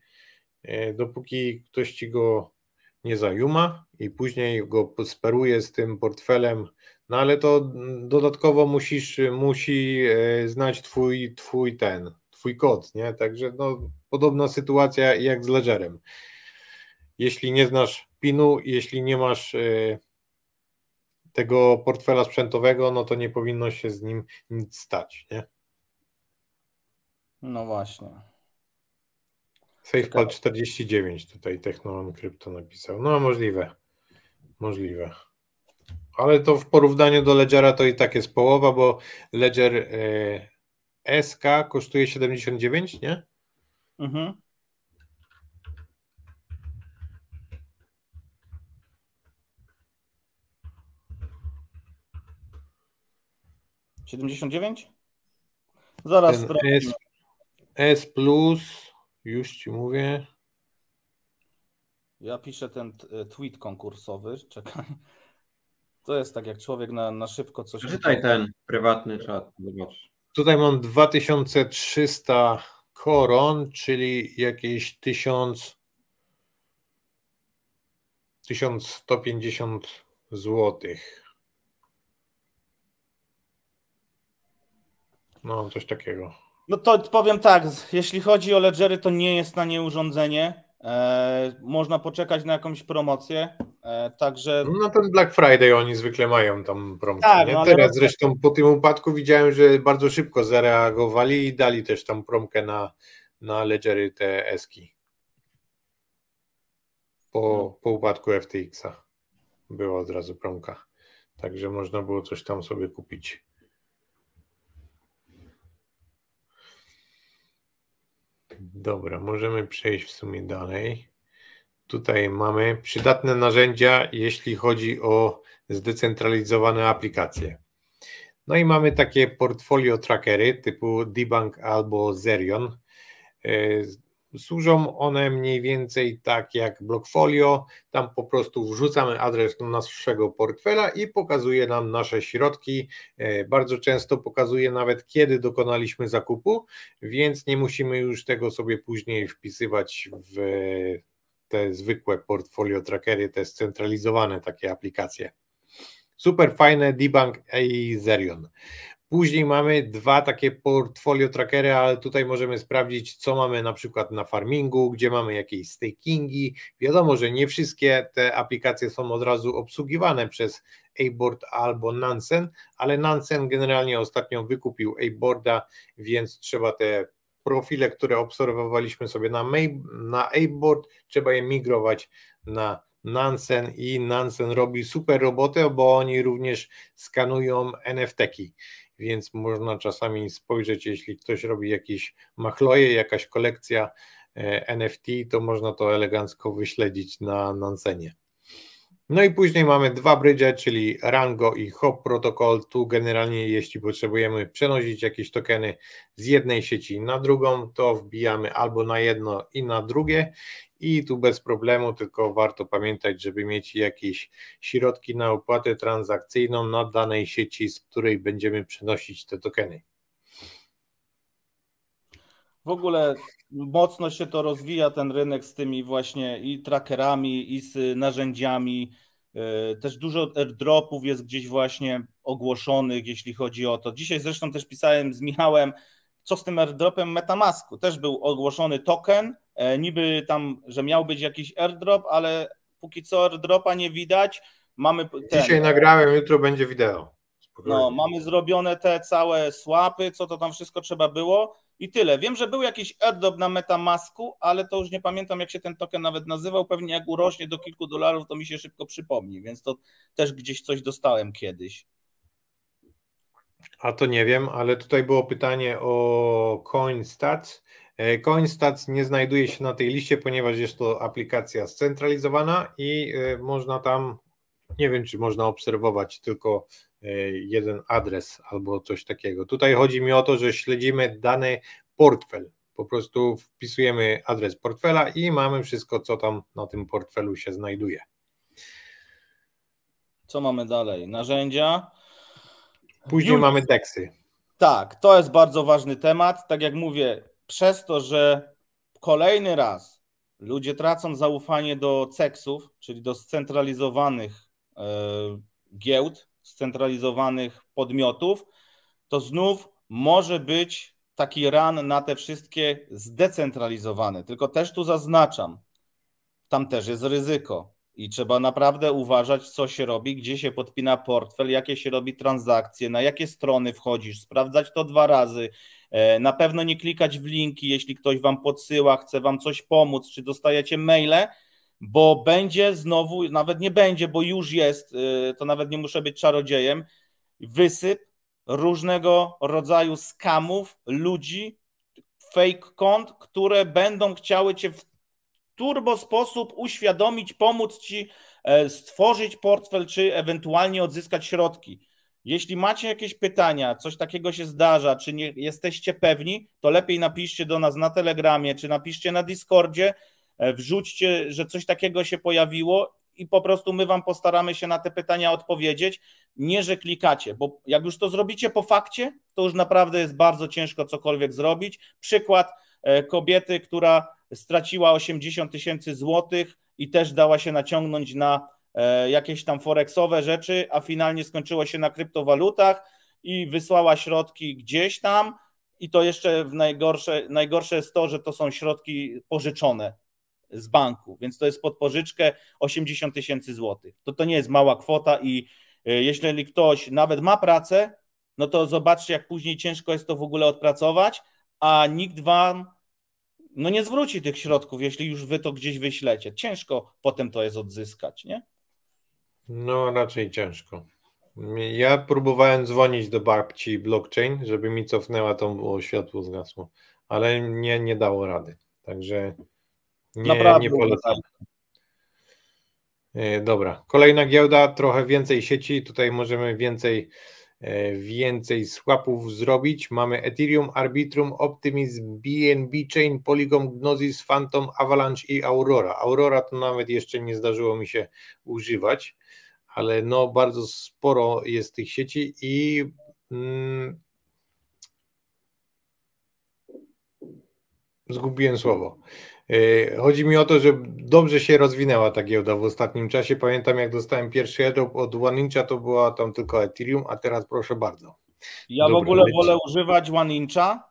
e, dopóki ktoś ci go nie zajuma i później go speruje z tym portfelem no ale to dodatkowo musisz, musi e, znać twój, twój ten, twój kod, nie? Także no, podobna sytuacja jak z Ledgerem. Jeśli nie znasz pinu, jeśli nie masz e, tego portfela sprzętowego, no to nie powinno się z nim nic stać, nie? No właśnie. SafePal 49 tutaj techno Krypto napisał. No możliwe. Możliwe. Ale to w porównaniu do Ledgera to i tak jest połowa, bo Ledger e, SK kosztuje 79, nie? Mhm. Siedemdziesiąt dziewięć? Zaraz sprawdzimy. S, S plus, już ci mówię. Ja piszę ten e, tweet konkursowy, czekaj. To jest tak, jak człowiek na, na szybko coś... Przeczytaj ten prywatny czat, zobacz. Tutaj mam 2300 koron, czyli jakieś 1000... 1150 złotych. No, coś takiego. No to powiem tak, jeśli chodzi o Ledgery, to nie jest na nie urządzenie. E, można poczekać na jakąś promocję, e, także... No ten Black Friday oni zwykle mają tam promocję. Tak, no, Teraz no- zresztą po tym upadku widziałem, że bardzo szybko zareagowali i dali też tam promkę na, na Ledgery te eski. Po, no. po upadku FTX-a była od razu promka. Także można było coś tam sobie kupić. Dobra, możemy przejść w sumie dalej. Tutaj mamy przydatne narzędzia, jeśli chodzi o zdecentralizowane aplikacje. No i mamy takie portfolio trackery typu Debunk albo Zerion. E, Służą one mniej więcej tak jak Blockfolio. Tam po prostu wrzucamy adres naszego portfela i pokazuje nam nasze środki. E, bardzo często pokazuje nawet kiedy dokonaliśmy zakupu, więc nie musimy już tego sobie później wpisywać w te zwykłe portfolio trackery, te scentralizowane takie aplikacje. Super fajne Debunk i Zerion. Później mamy dwa takie portfolio trackery, ale tutaj możemy sprawdzić, co mamy na przykład na farmingu, gdzie mamy jakieś stakingi. Wiadomo, że nie wszystkie te aplikacje są od razu obsługiwane przez Aboard albo Nansen, ale Nansen generalnie ostatnio wykupił Aboarda, więc trzeba te profile, które obserwowaliśmy sobie na, May, na Aboard, trzeba je migrować na Nansen i Nansen robi super robotę, bo oni również skanują NFT-ki więc można czasami spojrzeć, jeśli ktoś robi jakieś machloje, jakaś kolekcja e, NFT, to można to elegancko wyśledzić na Nansenie. No i później mamy dwa brydzie, czyli Rango i Hop Protocol. Tu generalnie jeśli potrzebujemy przenosić jakieś tokeny z jednej sieci na drugą, to wbijamy albo na jedno i na drugie i tu bez problemu, tylko warto pamiętać, żeby mieć jakieś środki na opłatę transakcyjną na danej sieci, z której będziemy przenosić te tokeny w ogóle mocno się to rozwija, ten rynek z tymi właśnie i trackerami, i z narzędziami. E, też dużo airdropów jest gdzieś właśnie ogłoszonych, jeśli chodzi o to. Dzisiaj zresztą też pisałem z Michałem, co z tym airdropem Metamasku. Też był ogłoszony token, e, niby tam, że miał być jakiś airdrop, ale póki co airdropa nie widać. Mamy ten... Dzisiaj nagrałem, jutro będzie wideo. No, mamy zrobione te całe słapy, co to tam wszystko trzeba było i tyle. Wiem, że był jakiś airdrop na Metamasku, ale to już nie pamiętam, jak się ten token nawet nazywał. Pewnie jak urośnie do kilku dolarów, to mi się szybko przypomni, więc to też gdzieś coś dostałem kiedyś. A to nie wiem, ale tutaj było pytanie o CoinStats. E, CoinStats nie znajduje się na tej liście, ponieważ jest to aplikacja scentralizowana i e, można tam, nie wiem czy można obserwować tylko E, jeden adres albo coś takiego. Tutaj chodzi mi o to, że śledzimy dany portfel. Po prostu wpisujemy adres portfela i mamy wszystko, co tam na tym portfelu się znajduje. Co mamy dalej? Narzędzia. Później mamy teksty. Tak, to jest bardzo ważny temat. Tak jak mówię, przez to, że kolejny raz ludzie tracą zaufanie do ceksów, czyli do scentralizowanych yy, giełd, scentralizowanych podmiotów, to znów może być taki ran na te wszystkie zdecentralizowane. Tylko też tu zaznaczam, tam też jest ryzyko i trzeba naprawdę uważać, co się robi, gdzie się podpina portfel, jakie się robi transakcje, na jakie strony wchodzisz, sprawdzać to dwa razy. E, na pewno nie klikać w linki, jeśli ktoś wam podsyła, chce wam coś pomóc, czy dostajecie maile bo będzie znowu, nawet nie będzie, bo już jest, y, to nawet nie muszę być czarodziejem, wysyp różnego rodzaju skamów, ludzi, fake kont, które będą chciały cię w turbo sposób uświadomić, pomóc ci e, stworzyć portfel, czy ewentualnie odzyskać środki. Jeśli macie jakieś pytania, coś takiego się zdarza, czy nie jesteście pewni, to lepiej napiszcie do nas na Telegramie, czy napiszcie na Discordzie. E, wrzućcie, że coś takiego się pojawiło i po prostu my Wam postaramy się na te pytania odpowiedzieć. Nie, że klikacie, bo jak już to zrobicie po fakcie, to już naprawdę jest bardzo ciężko cokolwiek zrobić. Przykład e, kobiety, która straciła 80 tysięcy złotych i też dała się naciągnąć na e, jakieś tam foreksowe rzeczy, a finalnie skończyło się na kryptowalutach i wysłała środki gdzieś tam. I to jeszcze w najgorsze, najgorsze jest to, że to są środki pożyczone z banku, więc to jest pod pożyczkę 80 tysięcy złotych. To, to nie jest mała kwota i e, jeżeli ktoś nawet ma pracę, no to zobaczcie, jak później ciężko jest to w ogóle odpracować, a nikt wam no nie zwróci tych środków, jeśli już wy to gdzieś wyślecie. Ciężko potem to jest odzyskać, nie? No, raczej ciężko. Ja próbowałem dzwonić do babci blockchain, żeby mi cofnęła to światło zgasło, ale nie, nie dało rady. Także nie, Naprawdę nie polecam. E, dobra, kolejna giełda, trochę więcej sieci, tutaj możemy więcej, e, więcej swapów zrobić. Mamy Ethereum, Arbitrum, Optimism, BNB Chain, Polygon, Gnosis, Phantom, Avalanche i Aurora. Aurora to nawet jeszcze nie zdarzyło mi się używać, ale no bardzo sporo jest tych sieci i mm, zgubiłem słowo. E, chodzi mi o to, że dobrze się rozwinęła ta giełda w ostatnim czasie. Pamiętam, jak dostałem pierwszy etap od One Incha, to była tam tylko Ethereum, a teraz proszę bardzo. Ja Dobry, w ogóle wolę używać One Incha,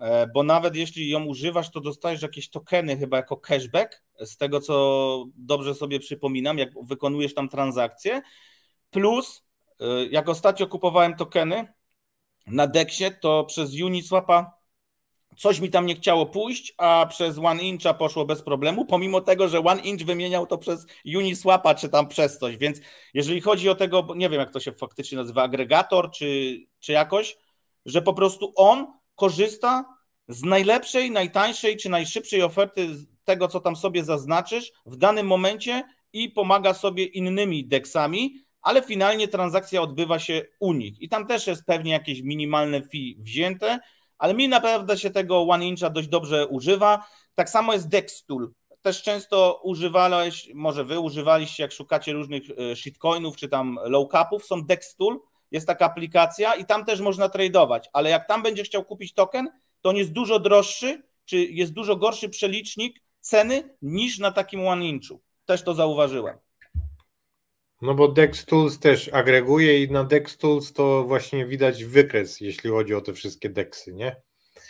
e, bo nawet jeśli ją używasz, to dostajesz jakieś tokeny chyba jako cashback, z tego co dobrze sobie przypominam, jak wykonujesz tam transakcje. Plus, e, jak ostatnio kupowałem tokeny na Dexie, to przez Uniswapa coś mi tam nie chciało pójść, a przez One Incha poszło bez problemu, pomimo tego, że One Inch wymieniał to przez Uniswapa czy tam przez coś, więc jeżeli chodzi o tego, nie wiem jak to się faktycznie nazywa, agregator czy, czy jakoś, że po prostu on korzysta z najlepszej, najtańszej czy najszybszej oferty tego, co tam sobie zaznaczysz w danym momencie i pomaga sobie innymi deksami, ale finalnie transakcja odbywa się u nich. I tam też jest pewnie jakieś minimalne fee wzięte, ale mi naprawdę się tego One Incha dość dobrze używa. Tak samo jest Dextool. Też często używałeś, może wy używaliście, jak szukacie różnych e, shitcoinów czy tam low capów, są Dextool, jest taka aplikacja i tam też można tradeować, ale jak tam będziesz chciał kupić token, to on jest dużo droższy, czy jest dużo gorszy przelicznik ceny niż na takim One Inchu. Też to zauważyłem. No bo DexTools też agreguje i na DexTools to właśnie widać wykres, jeśli chodzi o te wszystkie deksy, nie?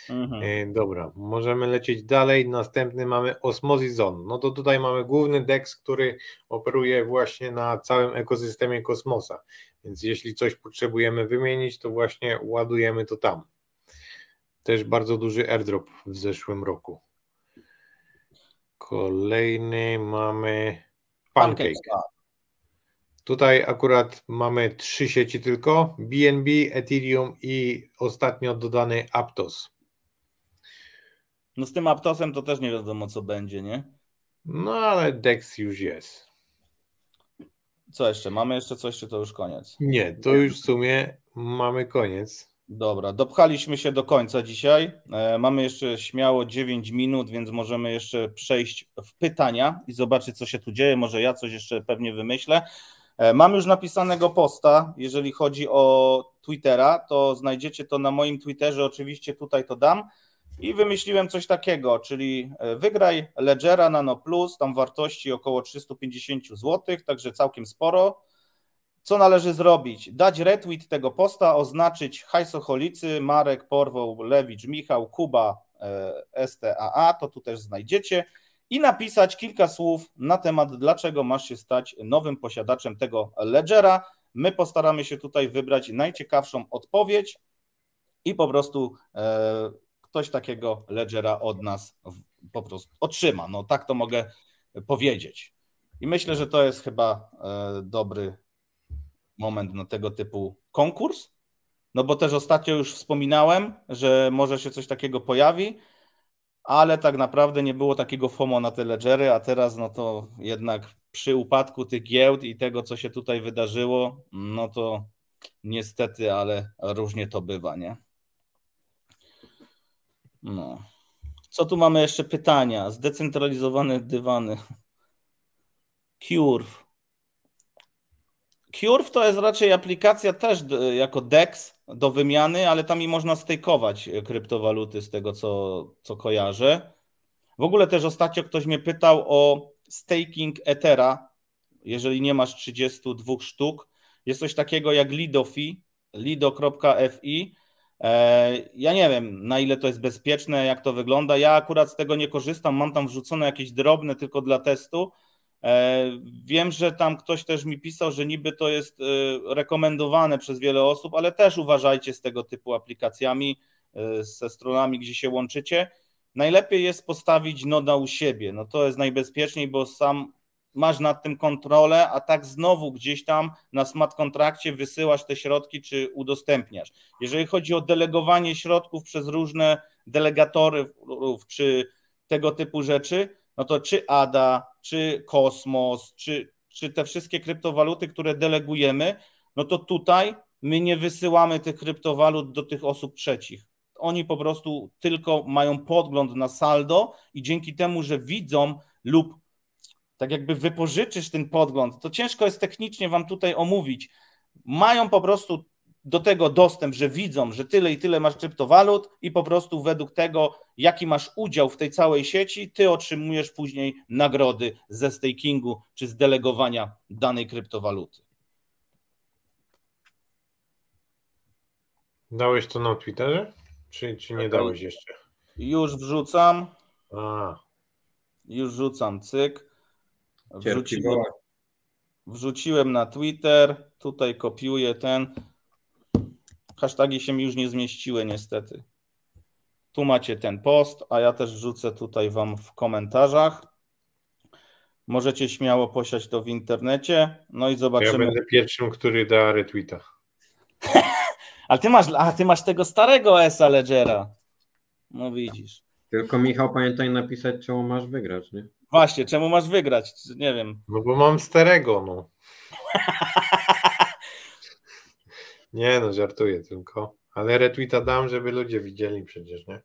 Mhm. E, dobra, możemy lecieć dalej. Następny mamy Osmosizon. No to tutaj mamy główny DEX, który operuje właśnie na całym ekosystemie kosmosa. Więc jeśli coś potrzebujemy wymienić, to właśnie ładujemy to tam. Też bardzo duży airdrop w zeszłym roku. Kolejny mamy Pancake. Pancake. Tak. Tutaj akurat mamy trzy sieci tylko: BNB, Ethereum i ostatnio dodany Aptos. No z tym Aptosem to też nie wiadomo co będzie, nie? No ale DEX już jest. Co jeszcze? Mamy jeszcze coś, czy to już koniec? Nie, to już w sumie mamy koniec. Dobra, dopchaliśmy się do końca dzisiaj. E, mamy jeszcze śmiało 9 minut, więc możemy jeszcze przejść w pytania i zobaczyć, co się tu dzieje. Może ja coś jeszcze pewnie wymyślę. E, mam już napisanego posta, jeżeli chodzi o Twittera, to znajdziecie to na moim Twitterze, oczywiście tutaj to dam. I wymyśliłem coś takiego, czyli e, wygraj Ledgera Nano Plus, tam wartości około 350 zł, także całkiem sporo. Co należy zrobić? Dać retweet tego posta, oznaczyć Hajsocholicy, Marek, Porwoł, Lewicz, Michał, Kuba, e, STAA, to tu też znajdziecie i napisać kilka słów na temat, dlaczego masz się stać nowym posiadaczem tego ledgera. My postaramy się tutaj wybrać najciekawszą odpowiedź i po prostu e, ktoś takiego ledgera od nas w, po prostu otrzyma. No tak to mogę powiedzieć. I myślę, że to jest chyba e, dobry moment na tego typu konkurs. No bo też ostatnio już wspominałem, że może się coś takiego pojawi ale tak naprawdę nie było takiego FOMO na te ledgery, a teraz no to jednak przy upadku tych giełd i tego, co się tutaj wydarzyło, no to niestety, ale różnie to bywa, nie? No. Co tu mamy jeszcze pytania? Zdecentralizowane dywany. Curve. Curve to jest raczej aplikacja też jako DEX do wymiany, ale tam i można stakeować e, kryptowaluty z tego, co, co kojarzę. W ogóle też ostatnio ktoś mnie pytał o staking Ethera, jeżeli nie masz 32 sztuk. Jest coś takiego jak Lido.fi, lido.fi. E, ja nie wiem, na ile to jest bezpieczne, jak to wygląda. Ja akurat z tego nie korzystam, mam tam wrzucone jakieś drobne tylko dla testu, E, wiem, że tam ktoś też mi pisał, że niby to jest e, rekomendowane przez wiele osób, ale też uważajcie z tego typu aplikacjami, e, ze stronami, gdzie się łączycie. Najlepiej jest postawić noda u siebie. No to jest najbezpieczniej, bo sam masz nad tym kontrolę, a tak znowu gdzieś tam na smart kontrakcie wysyłasz te środki czy udostępniasz. Jeżeli chodzi o delegowanie środków przez różne delegatorów czy tego typu rzeczy, no to czy ADA, czy Kosmos, czy, czy te wszystkie kryptowaluty, które delegujemy, no to tutaj my nie wysyłamy tych kryptowalut do tych osób trzecich. Oni po prostu tylko mają podgląd na saldo i dzięki temu, że widzą lub tak jakby wypożyczysz ten podgląd, to ciężko jest technicznie wam tutaj omówić. Mają po prostu do tego dostęp, że widzą, że tyle i tyle masz kryptowalut i po prostu według tego, jaki masz udział w tej całej sieci, ty otrzymujesz później nagrody ze stakingu czy z delegowania danej kryptowaluty. Dałeś to na Twitterze? Czy, czy nie tak, dałeś jeszcze? Już wrzucam. A. Już rzucam, cyk. Wrzuciłem, wrzuciłem na Twitter, tutaj kopiuję ten. Hasztagi się mi już nie zmieściły niestety. Tu macie ten post, a ja też wrzucę tutaj Wam w komentarzach. Możecie śmiało posiać to w internecie. No i zobaczymy. Ja będę pierwszym, który da retweeta. Ale ty masz, a ty masz tego starego Esa Ledgera. No widzisz. Tylko Michał, pamiętaj napisać, czemu masz wygrać, nie? Właśnie, czemu masz wygrać? Nie wiem. No bo mam starego, no. Nie no, żartuję tylko. Ale retweeta dam, żeby ludzie widzieli przecież, nie?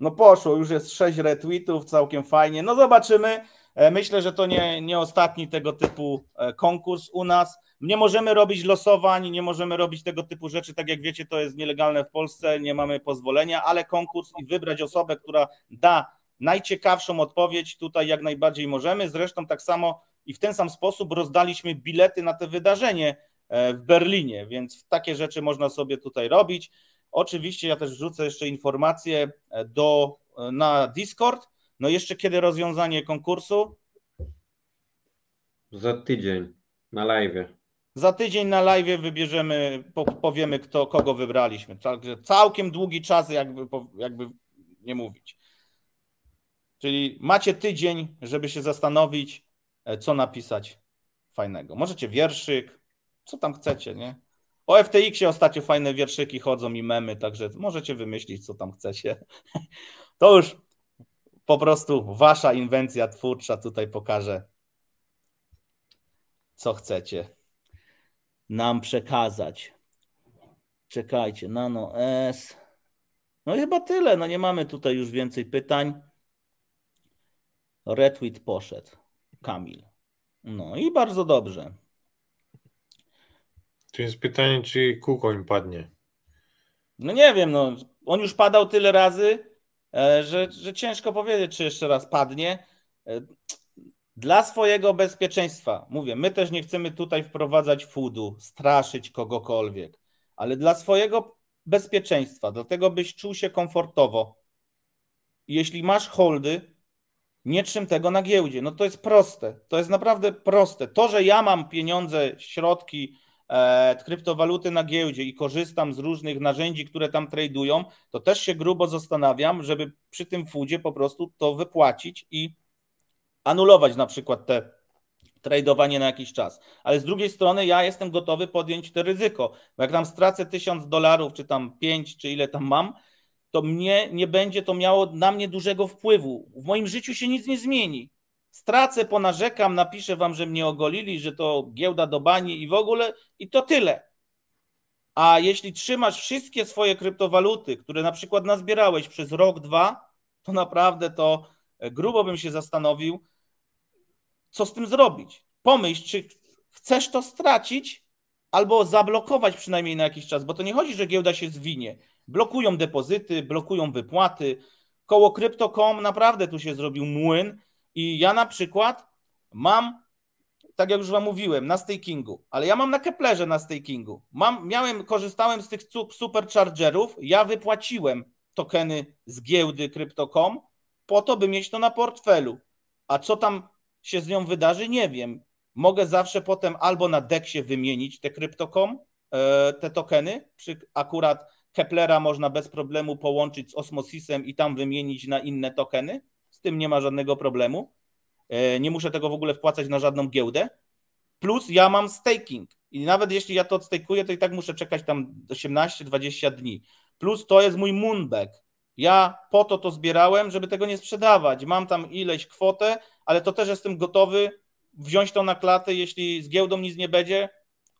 No poszło, już jest sześć retweetów, całkiem fajnie. No zobaczymy. E, myślę, że to nie, nie ostatni tego typu e, konkurs u nas. Nie możemy robić losowań, nie możemy robić tego typu rzeczy. Tak jak wiecie, to jest nielegalne w Polsce, nie mamy pozwolenia, ale konkurs i wybrać osobę, która da najciekawszą odpowiedź tutaj jak najbardziej możemy. Zresztą tak samo i w ten sam sposób rozdaliśmy bilety na to wydarzenie E, w Berlinie, więc takie rzeczy można sobie tutaj robić. Oczywiście ja też wrzucę jeszcze informacje e, do, e, na Discord. No jeszcze kiedy rozwiązanie konkursu? Za tydzień na live. Za tydzień na live wybierzemy, powiemy kto, kogo wybraliśmy. Także całkiem długi czas, jakby, jakby nie mówić. Czyli macie tydzień, żeby się zastanowić, co napisać fajnego. Możecie wierszyk, co tam chcecie, nie? O FTX-ie ostatnio fajne wierszyki chodzą i memy, także możecie wymyślić, co tam chcecie. To już po prostu wasza inwencja twórcza tutaj pokaże, co chcecie nam przekazać. Czekajcie, nano S. No i chyba tyle, no nie mamy tutaj już więcej pytań. Retweet poszedł, Kamil. No i bardzo dobrze. To jest pytanie, czy Kukoń padnie. No nie wiem, no. On już padał tyle razy, e, że, że ciężko powiedzieć, czy jeszcze raz padnie. E, dla swojego bezpieczeństwa, mówię, my też nie chcemy tutaj wprowadzać fudu, straszyć kogokolwiek, ale dla swojego bezpieczeństwa, dlatego byś czuł się komfortowo. Jeśli masz holdy, nie trzym tego na giełdzie. No to jest proste, to jest naprawdę proste. To, że ja mam pieniądze, środki, E, kryptowaluty na giełdzie i korzystam z różnych narzędzi, które tam tradują, to też się grubo zastanawiam, żeby przy tym fudzie po prostu to wypłacić i anulować na przykład te tradowanie na jakiś czas. Ale z drugiej strony ja jestem gotowy podjąć to ryzyko, bo jak tam stracę 1000 dolarów, czy tam 5, czy ile tam mam, to mnie nie będzie to miało na mnie dużego wpływu. W moim życiu się nic nie zmieni stracę, ponarzekam, napiszę wam, że mnie ogolili, że to giełda do bani i w ogóle i to tyle. A jeśli trzymasz wszystkie swoje kryptowaluty, które na przykład nazbierałeś przez rok, dwa, to naprawdę to e, grubo bym się zastanowił, co z tym zrobić. Pomyśl, czy chcesz to stracić, albo zablokować przynajmniej na jakiś czas, bo to nie chodzi, że giełda się zwinie. Blokują depozyty, blokują wypłaty. Koło krypto.com naprawdę tu się zrobił młyn i ja na przykład mam, tak jak już Wam mówiłem, na stakingu, ale ja mam na Keplerze na stakingu. Mam, miałem, korzystałem z tych superchargerów, ja wypłaciłem tokeny z giełdy Crypto.com po to, by mieć to na portfelu. A co tam się z nią wydarzy, nie wiem. Mogę zawsze potem albo na deksie wymienić te Crypto.com, e, te tokeny, akurat Keplera można bez problemu połączyć z Osmosisem i tam wymienić na inne tokeny, tym nie ma żadnego problemu. E, nie muszę tego w ogóle wpłacać na żadną giełdę. Plus ja mam staking. I nawet jeśli ja to odstakuję, to i tak muszę czekać tam 18-20 dni. Plus to jest mój moonbag. Ja po to to zbierałem, żeby tego nie sprzedawać. Mam tam ileś kwotę, ale to też jestem gotowy wziąć to na klatę, jeśli z giełdą nic nie będzie,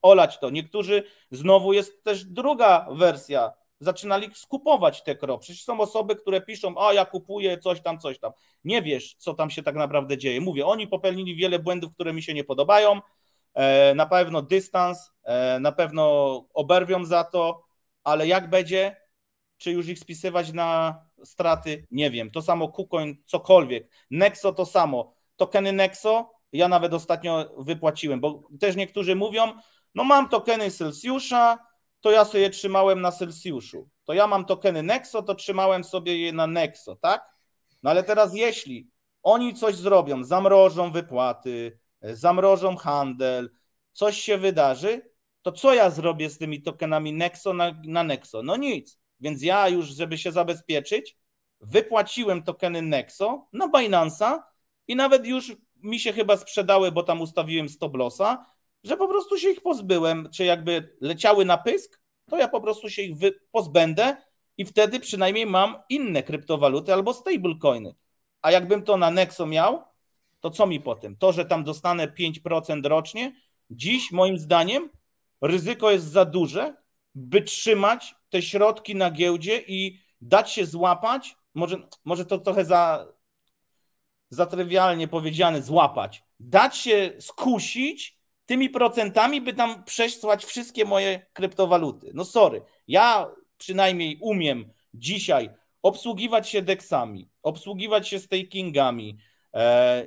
olać to. Niektórzy, znowu jest też druga wersja, zaczynali skupować te krop. Przecież są osoby, które piszą, a ja kupuję coś tam, coś tam. Nie wiesz, co tam się tak naprawdę dzieje. Mówię, oni popełnili wiele błędów, które mi się nie podobają. E, na pewno dystans, e, na pewno oberwią za to, ale jak będzie, czy już ich spisywać na straty, nie wiem. To samo Kukoń, cokolwiek. Nexo to samo. Tokeny Nexo ja nawet ostatnio wypłaciłem, bo też niektórzy mówią, no mam tokeny Celsjusza, to ja sobie trzymałem na Celsjuszu. To ja mam tokeny Nexo, to trzymałem sobie je na Nexo, tak? No ale teraz jeśli oni coś zrobią, zamrożą wypłaty, zamrożą handel, coś się wydarzy, to co ja zrobię z tymi tokenami Nexo na, na Nexo? No nic. Więc ja już, żeby się zabezpieczyć, wypłaciłem tokeny Nexo na Binance'a i nawet już mi się chyba sprzedały, bo tam ustawiłem stop lossa że po prostu się ich pozbyłem, czy jakby leciały na pysk, to ja po prostu się ich pozbędę i wtedy przynajmniej mam inne kryptowaluty albo stablecoiny. A jakbym to na Nexo miał, to co mi po tym? To, że tam dostanę 5% rocznie, dziś moim zdaniem ryzyko jest za duże, by trzymać te środki na giełdzie i dać się złapać, może, może to trochę za, za trywialnie powiedziane, złapać, dać się skusić tymi procentami by tam przesłać wszystkie moje kryptowaluty. No sorry, ja przynajmniej umiem dzisiaj obsługiwać się deksami, obsługiwać się stakingami, e,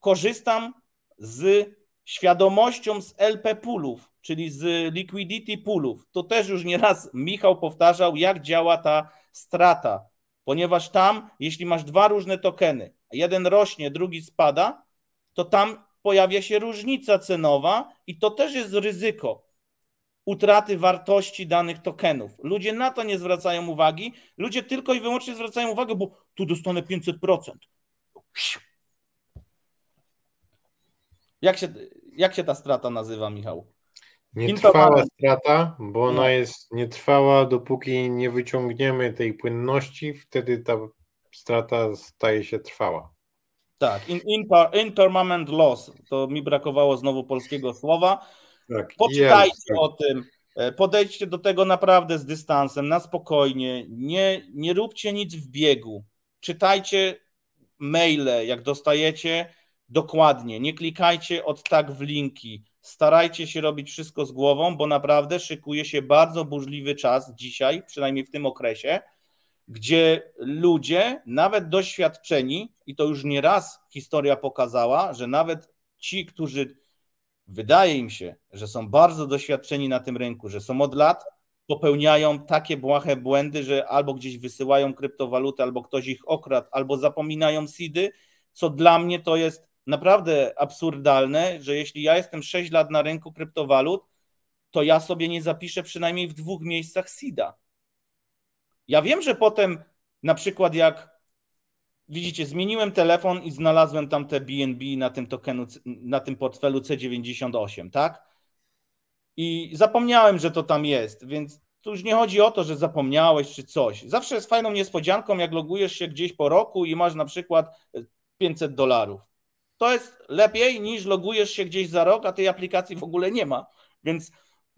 korzystam z świadomością z LP poolów, czyli z liquidity poolów. To też już nieraz Michał powtarzał, jak działa ta strata, ponieważ tam, jeśli masz dwa różne tokeny, jeden rośnie, drugi spada, to tam pojawia się różnica cenowa i to też jest ryzyko utraty wartości danych tokenów. Ludzie na to nie zwracają uwagi, ludzie tylko i wyłącznie zwracają uwagę, bo tu dostanę 500%. Jak się, jak się ta strata nazywa, Michał? Nietrwała strata, bo ona no. jest nietrwała, dopóki nie wyciągniemy tej płynności, wtedy ta strata staje się trwała. Tak, in, permanent loss. To mi brakowało znowu polskiego słowa. Tak, Poczytajcie tak. o tym. E, podejdźcie do tego naprawdę z dystansem, na spokojnie. Nie, nie róbcie nic w biegu. Czytajcie maile, jak dostajecie, dokładnie. Nie klikajcie od tak w linki. Starajcie się robić wszystko z głową, bo naprawdę szykuje się bardzo burzliwy czas dzisiaj, przynajmniej w tym okresie gdzie ludzie, nawet doświadczeni, i to już nie raz historia pokazała, że nawet ci, którzy wydaje im się, że są bardzo doświadczeni na tym rynku, że są od lat, popełniają takie błahe błędy, że albo gdzieś wysyłają kryptowalutę, albo ktoś ich okradł, albo zapominają SIDy, co dla mnie to jest naprawdę absurdalne, że jeśli ja jestem 6 lat na rynku kryptowalut, to ja sobie nie zapiszę przynajmniej w dwóch miejscach SIDA ja wiem, że potem na przykład jak widzicie, zmieniłem telefon i znalazłem tam te BNB na tym tokenu, na tym portfelu C98, tak? I zapomniałem, że to tam jest, więc tu już nie chodzi o to, że zapomniałeś czy coś. Zawsze jest fajną niespodzianką, jak logujesz się gdzieś po roku i masz na przykład 500 e, dolarów. To jest lepiej niż logujesz się gdzieś za rok, a tej aplikacji w ogóle nie ma. Więc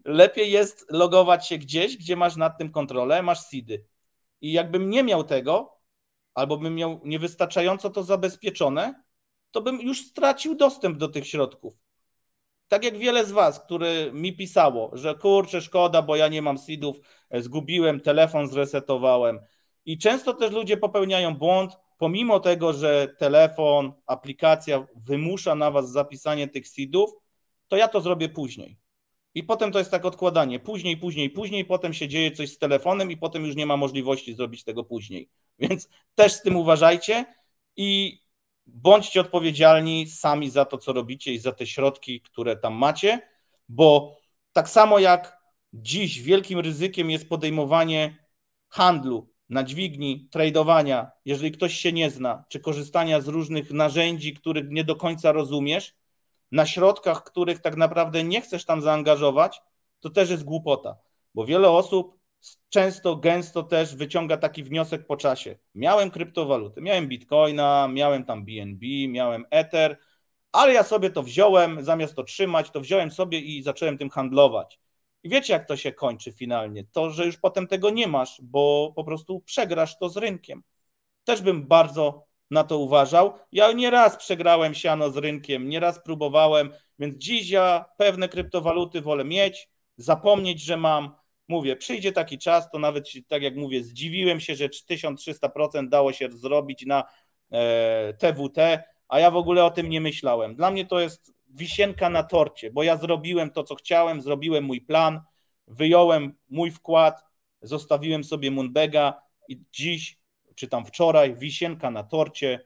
lepiej jest logować się gdzieś, gdzie masz nad tym kontrolę, masz SIDy. I jakbym nie miał tego, albo bym miał niewystarczająco to zabezpieczone, to bym już stracił dostęp do tych środków. Tak jak wiele z Was, które mi pisało, że kurczę, szkoda, bo ja nie mam SID-ów, e, zgubiłem telefon, zresetowałem. I często też ludzie popełniają błąd, pomimo tego, że telefon, aplikacja wymusza na Was zapisanie tych SID-ów, to ja to zrobię później. I potem to jest tak odkładanie. Później, później, później, potem się dzieje coś z telefonem i potem już nie ma możliwości zrobić tego później. Więc też z tym uważajcie i bądźcie odpowiedzialni sami za to, co robicie i za te środki, które tam macie, bo tak samo jak dziś wielkim ryzykiem jest podejmowanie handlu na dźwigni, tradowania, jeżeli ktoś się nie zna, czy korzystania z różnych narzędzi, których nie do końca rozumiesz, na środkach, których tak naprawdę nie chcesz tam zaangażować, to też jest głupota, bo wiele osób często, gęsto też wyciąga taki wniosek po czasie. Miałem kryptowaluty, miałem bitcoina, miałem tam BNB, miałem Ether, ale ja sobie to wziąłem, zamiast to trzymać, to wziąłem sobie i zacząłem tym handlować. I wiecie, jak to się kończy finalnie? To, że już potem tego nie masz, bo po prostu przegrasz to z rynkiem. Też bym bardzo na to uważał. Ja nieraz przegrałem siano z rynkiem, nieraz próbowałem, więc dziś ja pewne kryptowaluty wolę mieć, zapomnieć, że mam. Mówię, przyjdzie taki czas, to nawet tak jak mówię, zdziwiłem się, że 1300% dało się zrobić na e, TWT, a ja w ogóle o tym nie myślałem. Dla mnie to jest wisienka na torcie, bo ja zrobiłem to, co chciałem, zrobiłem mój plan, wyjąłem mój wkład, zostawiłem sobie Munbega i dziś czy tam wczoraj, wisienka na torcie,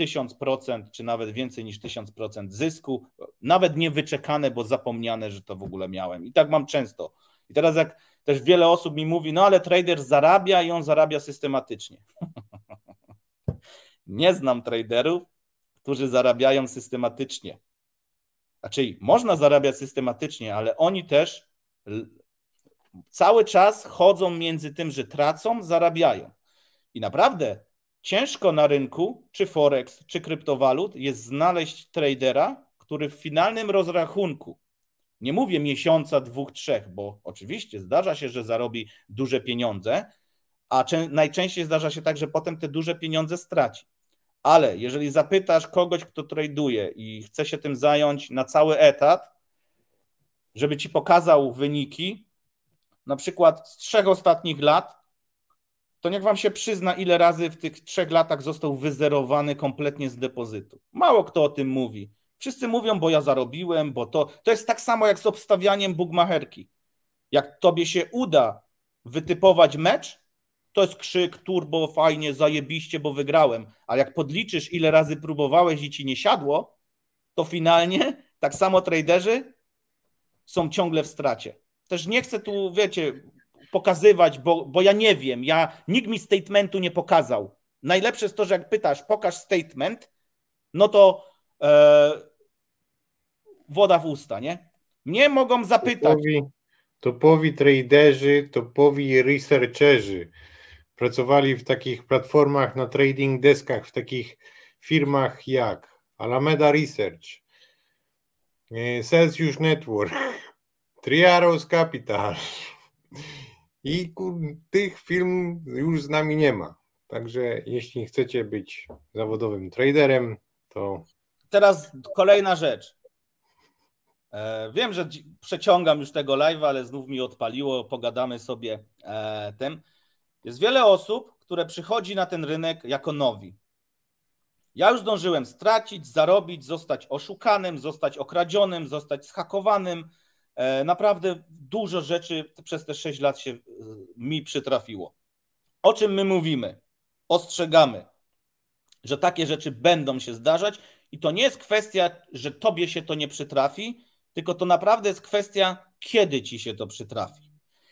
1000% czy nawet więcej niż 1000% zysku, nawet niewyczekane bo zapomniane, że to w ogóle miałem. I tak mam często. I teraz jak też wiele osób mi mówi, no ale trader zarabia i on zarabia systematycznie. nie znam traderów, którzy zarabiają systematycznie. Znaczy, można zarabiać systematycznie, ale oni też cały czas chodzą między tym, że tracą, zarabiają. I naprawdę ciężko na rynku, czy Forex, czy kryptowalut, jest znaleźć tradera, który w finalnym rozrachunku, nie mówię miesiąca, dwóch, trzech, bo oczywiście zdarza się, że zarobi duże pieniądze, a najczęściej zdarza się tak, że potem te duże pieniądze straci. Ale jeżeli zapytasz kogoś, kto traduje i chce się tym zająć na cały etat, żeby ci pokazał wyniki, na przykład z trzech ostatnich lat, to niech wam się przyzna, ile razy w tych trzech latach został wyzerowany kompletnie z depozytu. Mało kto o tym mówi. Wszyscy mówią, bo ja zarobiłem, bo to. To jest tak samo jak z obstawianiem bugmacherki. Jak tobie się uda wytypować mecz, to jest krzyk, turbo, fajnie, zajebiście, bo wygrałem. A jak podliczysz, ile razy próbowałeś i ci nie siadło, to finalnie tak samo traderzy są ciągle w stracie. Też nie chcę tu, wiecie, pokazywać, bo, bo ja nie wiem, ja, nikt mi statementu nie pokazał. Najlepsze jest to, że jak pytasz, pokaż statement, no to e, woda w usta, nie? Nie mogą zapytać. Topowi, topowi traderzy, topowi researcherzy pracowali w takich platformach na trading deskach, w takich firmach jak Alameda Research, e, Celsius Network, Triaros Capital, i tych firm już z nami nie ma. Także jeśli chcecie być zawodowym traderem, to. Teraz kolejna rzecz. E, wiem, że przeciągam już tego live, ale znów mi odpaliło, pogadamy sobie e, tem. Jest wiele osób, które przychodzi na ten rynek jako nowi. Ja już zdążyłem stracić, zarobić, zostać oszukanym, zostać okradzionym, zostać schakowanym. E, naprawdę dużo rzeczy przez te 6 lat się e, mi przytrafiło. O czym my mówimy? Ostrzegamy, że takie rzeczy będą się zdarzać i to nie jest kwestia, że tobie się to nie przytrafi, tylko to naprawdę jest kwestia, kiedy ci się to przytrafi.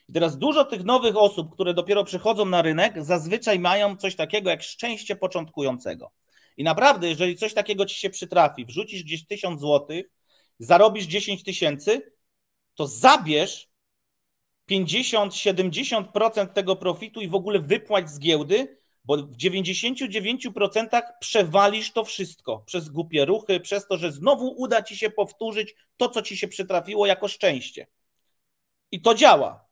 I teraz dużo tych nowych osób, które dopiero przychodzą na rynek, zazwyczaj mają coś takiego jak szczęście początkującego. I naprawdę, jeżeli coś takiego ci się przytrafi, wrzucisz gdzieś 1000 złotych, zarobisz 10 tysięcy, to zabierz 50-70% tego profitu i w ogóle wypłać z giełdy, bo w 99% przewalisz to wszystko przez głupie ruchy, przez to, że znowu uda ci się powtórzyć to, co ci się przytrafiło jako szczęście. I to działa,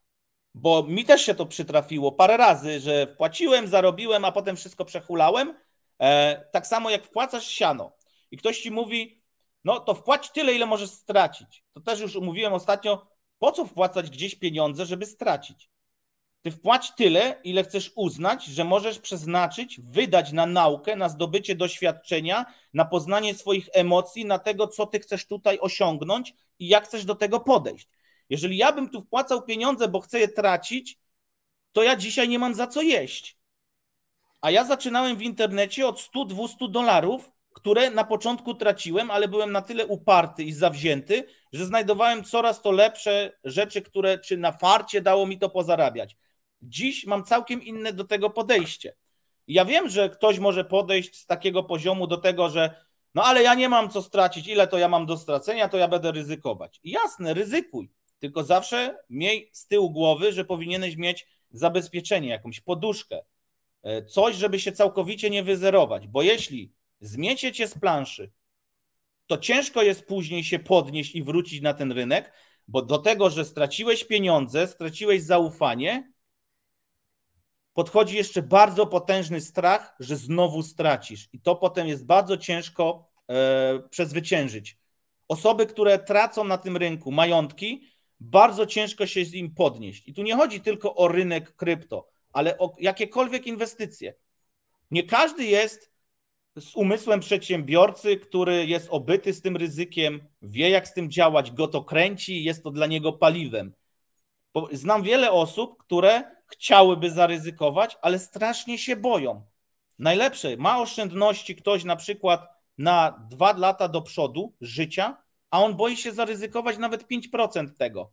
bo mi też się to przytrafiło parę razy, że wpłaciłem, zarobiłem, a potem wszystko przehulałem. E, tak samo jak wpłacasz siano i ktoś ci mówi, no to wpłać tyle, ile możesz stracić. To też już mówiłem ostatnio, po co wpłacać gdzieś pieniądze, żeby stracić? Ty wpłać tyle, ile chcesz uznać, że możesz przeznaczyć, wydać na naukę, na zdobycie doświadczenia, na poznanie swoich emocji, na tego, co ty chcesz tutaj osiągnąć i jak chcesz do tego podejść. Jeżeli ja bym tu wpłacał pieniądze, bo chcę je tracić, to ja dzisiaj nie mam za co jeść. A ja zaczynałem w internecie od 100-200 dolarów, które na początku traciłem, ale byłem na tyle uparty i zawzięty, że znajdowałem coraz to lepsze rzeczy, które czy na farcie dało mi to pozarabiać. Dziś mam całkiem inne do tego podejście. Ja wiem, że ktoś może podejść z takiego poziomu do tego, że no ale ja nie mam co stracić, ile to ja mam do stracenia, to ja będę ryzykować. Jasne, ryzykuj, tylko zawsze miej z tyłu głowy, że powinieneś mieć zabezpieczenie, jakąś poduszkę, e, coś, żeby się całkowicie nie wyzerować, bo jeśli zmiecie cię z planszy, to ciężko jest później się podnieść i wrócić na ten rynek, bo do tego, że straciłeś pieniądze, straciłeś zaufanie, podchodzi jeszcze bardzo potężny strach, że znowu stracisz. I to potem jest bardzo ciężko e, przezwyciężyć. Osoby, które tracą na tym rynku majątki, bardzo ciężko się z nim podnieść. I tu nie chodzi tylko o rynek krypto, ale o jakiekolwiek inwestycje. Nie każdy jest z umysłem przedsiębiorcy, który jest obyty z tym ryzykiem, wie jak z tym działać, go to kręci, jest to dla niego paliwem. Bo znam wiele osób, które chciałyby zaryzykować, ale strasznie się boją. Najlepsze, ma oszczędności ktoś na przykład na dwa lata do przodu życia, a on boi się zaryzykować nawet 5% tego.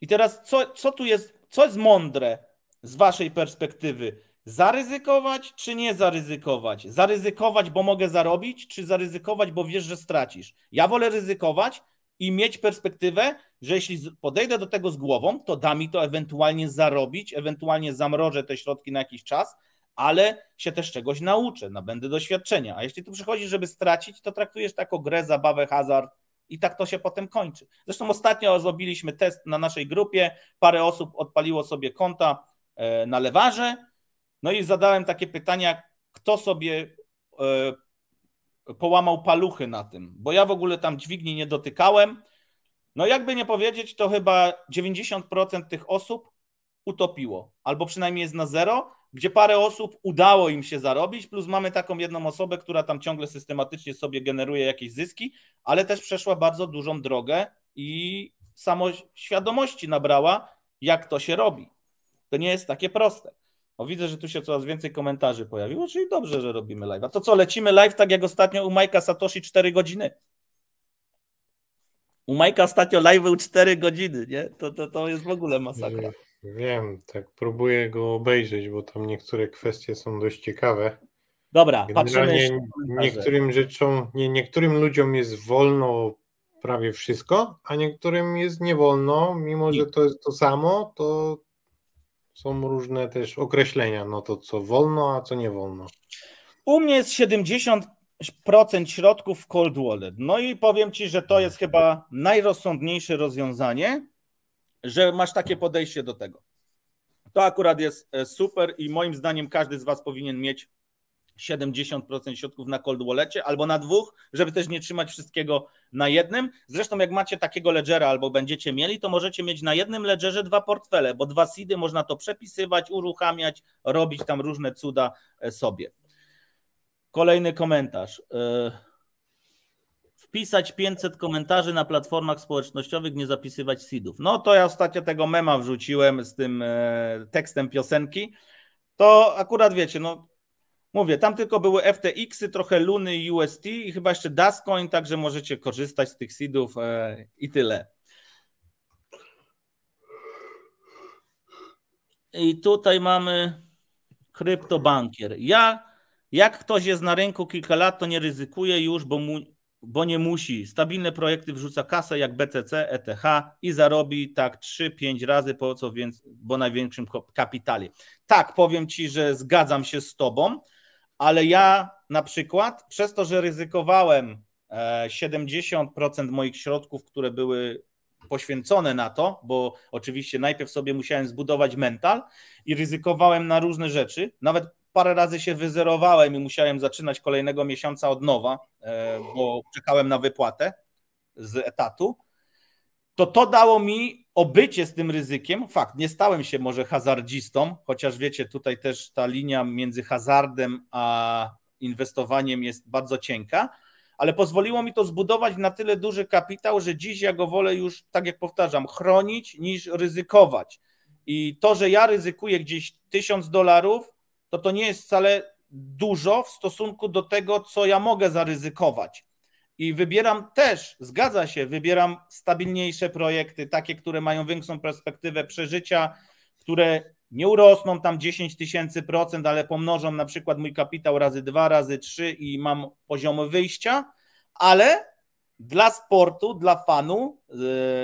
I teraz, co, co tu jest, co jest mądre z waszej perspektywy? Zaryzykować czy nie zaryzykować? Zaryzykować, bo mogę zarobić, czy zaryzykować, bo wiesz, że stracisz? Ja wolę ryzykować i mieć perspektywę, że jeśli podejdę do tego z głową, to da mi to ewentualnie zarobić, ewentualnie zamrożę te środki na jakiś czas, ale się też czegoś nauczę, nabędę doświadczenia. A jeśli tu przychodzisz, żeby stracić, to traktujesz to jako grę, zabawę, hazard i tak to się potem kończy. Zresztą ostatnio zrobiliśmy test na naszej grupie, parę osób odpaliło sobie konta e, na lewarze no i zadałem takie pytania, kto sobie e, połamał paluchy na tym, bo ja w ogóle tam dźwigni nie dotykałem. No jakby nie powiedzieć, to chyba 90% tych osób utopiło, albo przynajmniej jest na zero, gdzie parę osób udało im się zarobić, plus mamy taką jedną osobę, która tam ciągle systematycznie sobie generuje jakieś zyski, ale też przeszła bardzo dużą drogę i samoświadomości nabrała, jak to się robi. To nie jest takie proste. O, widzę, że tu się coraz więcej komentarzy pojawiło, czyli dobrze, że robimy live. A to co, lecimy live tak jak ostatnio u Majka Satoshi 4 godziny? U Majka ostatnio live był 4 godziny, nie? To, to, to jest w ogóle masakra. Wiem, tak próbuję go obejrzeć, bo tam niektóre kwestie są dość ciekawe. Dobra, Generalnie patrzymy. Niektórym rzeczom, nie, niektórym ludziom jest wolno prawie wszystko, a niektórym jest nie wolno, mimo że to jest to samo, to są różne też określenia, no to co wolno, a co nie wolno. U mnie jest 70% środków w cold wallet. No i powiem ci, że to hmm. jest chyba najrozsądniejsze rozwiązanie, że masz takie podejście do tego. To akurat jest e, super i moim zdaniem każdy z was powinien mieć 70% środków na cold wallecie albo na dwóch, żeby też nie trzymać wszystkiego na jednym. Zresztą jak macie takiego ledgera albo będziecie mieli, to możecie mieć na jednym ledgerze dwa portfele, bo dwa seedy można to przepisywać, uruchamiać, robić tam różne cuda e, sobie. Kolejny komentarz. E, wpisać 500 komentarzy na platformach społecznościowych, nie zapisywać seedów. No to ja ostatnio tego mema wrzuciłem z tym e, tekstem piosenki. To akurat wiecie, no Mówię, tam tylko były FTX-y, trochę Luny i UST i chyba jeszcze Dascoin, także możecie korzystać z tych seedów e, i tyle. I tutaj mamy kryptobankier. Ja, jak ktoś jest na rynku kilka lat, to nie ryzykuje już, bo, mu, bo nie musi. Stabilne projekty wrzuca kasę jak BTC, ETH i zarobi tak 3-5 razy po co więc, bo największym kapitali. Tak, powiem ci, że zgadzam się z tobą ale ja na przykład przez to, że ryzykowałem 70% e, moich środków, które były poświęcone na to, bo oczywiście najpierw sobie musiałem zbudować mental i ryzykowałem na różne rzeczy. Nawet parę razy się wyzerowałem i musiałem zaczynać kolejnego miesiąca od nowa, e, bo czekałem na wypłatę z etatu. To to dało mi obycie z tym ryzykiem, fakt, nie stałem się może hazardzistą, chociaż wiecie, tutaj też ta linia między hazardem a inwestowaniem jest bardzo cienka, ale pozwoliło mi to zbudować na tyle duży kapitał, że dziś ja go wolę już, tak jak powtarzam, chronić niż ryzykować. I to, że ja ryzykuję gdzieś 1000 dolarów, to to nie jest wcale dużo w stosunku do tego, co ja mogę zaryzykować i wybieram też, zgadza się, wybieram stabilniejsze projekty, takie, które mają większą perspektywę przeżycia, które nie urosną tam 10 tysięcy procent, ale pomnożą na przykład mój kapitał razy dwa, razy trzy i mam poziom wyjścia, ale dla sportu, dla fanu, e,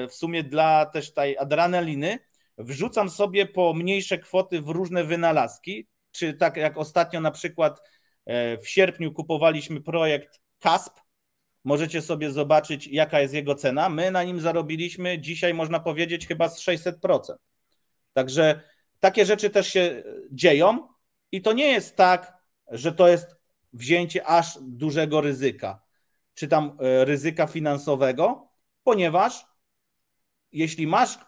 w sumie dla też tej adrenaliny, wrzucam sobie po mniejsze kwoty w różne wynalazki, czy tak jak ostatnio na przykład e, w sierpniu kupowaliśmy projekt CASP, Możecie sobie zobaczyć, jaka jest jego cena. My na nim zarobiliśmy dzisiaj, można powiedzieć, chyba z 600%. Także takie rzeczy też się dzieją i to nie jest tak, że to jest wzięcie aż dużego ryzyka, czy tam e, ryzyka finansowego, ponieważ jeśli masz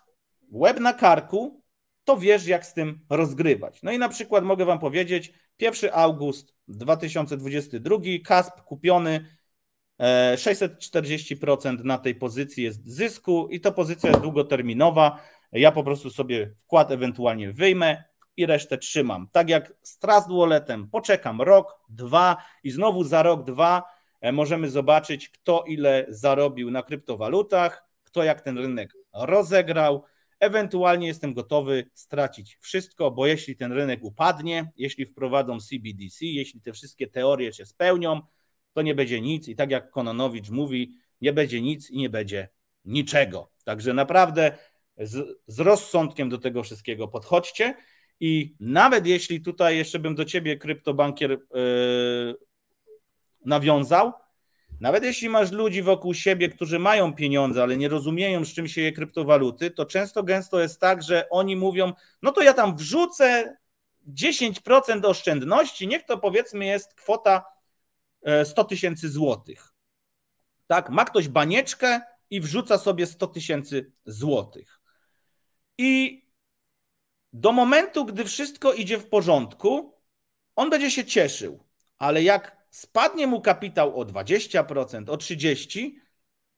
łeb na karku, to wiesz, jak z tym rozgrywać. No i na przykład mogę Wam powiedzieć, 1 august 2022, KASP kupiony 640% na tej pozycji jest zysku i to pozycja jest długoterminowa. Ja po prostu sobie wkład ewentualnie wyjmę i resztę trzymam. Tak jak z Trust Walletem, poczekam rok, dwa i znowu za rok, dwa e, możemy zobaczyć, kto ile zarobił na kryptowalutach, kto jak ten rynek rozegrał. Ewentualnie jestem gotowy stracić wszystko, bo jeśli ten rynek upadnie, jeśli wprowadzą CBDC, jeśli te wszystkie teorie się spełnią, to nie będzie nic i tak jak Kononowicz mówi, nie będzie nic i nie będzie niczego. Także naprawdę z, z rozsądkiem do tego wszystkiego podchodźcie i nawet jeśli tutaj jeszcze bym do ciebie kryptobankier yy, nawiązał, nawet jeśli masz ludzi wokół siebie, którzy mają pieniądze, ale nie rozumieją, z czym się je kryptowaluty, to często gęsto jest tak, że oni mówią: No to ja tam wrzucę 10% oszczędności, niech to powiedzmy jest kwota 100 e, tysięcy złotych. Tak? Ma ktoś banieczkę i wrzuca sobie 100 tysięcy złotych. I do momentu, gdy wszystko idzie w porządku, on będzie się cieszył, ale jak spadnie mu kapitał o 20%, o 30%,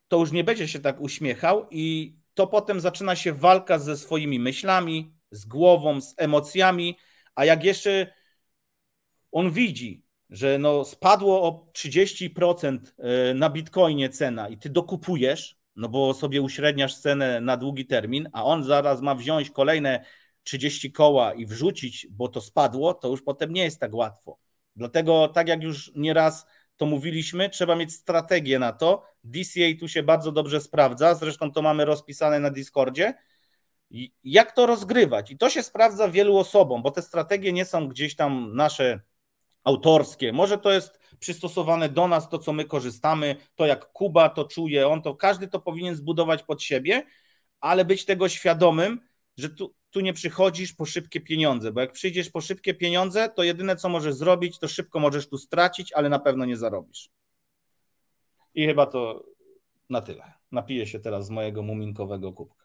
to już nie będzie się tak uśmiechał, i to potem zaczyna się walka ze swoimi myślami, z głową, z emocjami. A jak jeszcze on widzi, że no spadło o 30% e, na bitcoinie cena i ty dokupujesz, no bo sobie uśredniasz cenę na długi termin, a on zaraz ma wziąć kolejne 30 koła i wrzucić, bo to spadło, to już potem nie jest tak łatwo. Dlatego, tak jak już nieraz to mówiliśmy, trzeba mieć strategię na to. DCA tu się bardzo dobrze sprawdza, zresztą to mamy rozpisane na Discordzie. Jak to rozgrywać? I to się sprawdza wielu osobom, bo te strategie nie są gdzieś tam nasze autorskie. Może to jest przystosowane do nas, to co my korzystamy, to jak Kuba to czuje, on to, każdy to powinien zbudować pod siebie, ale być tego świadomym, że tu, tu nie przychodzisz po szybkie pieniądze, bo jak przyjdziesz po szybkie pieniądze, to jedyne co możesz zrobić, to szybko możesz tu stracić, ale na pewno nie zarobisz. I chyba to na tyle. Napiję się teraz z mojego muminkowego kubka.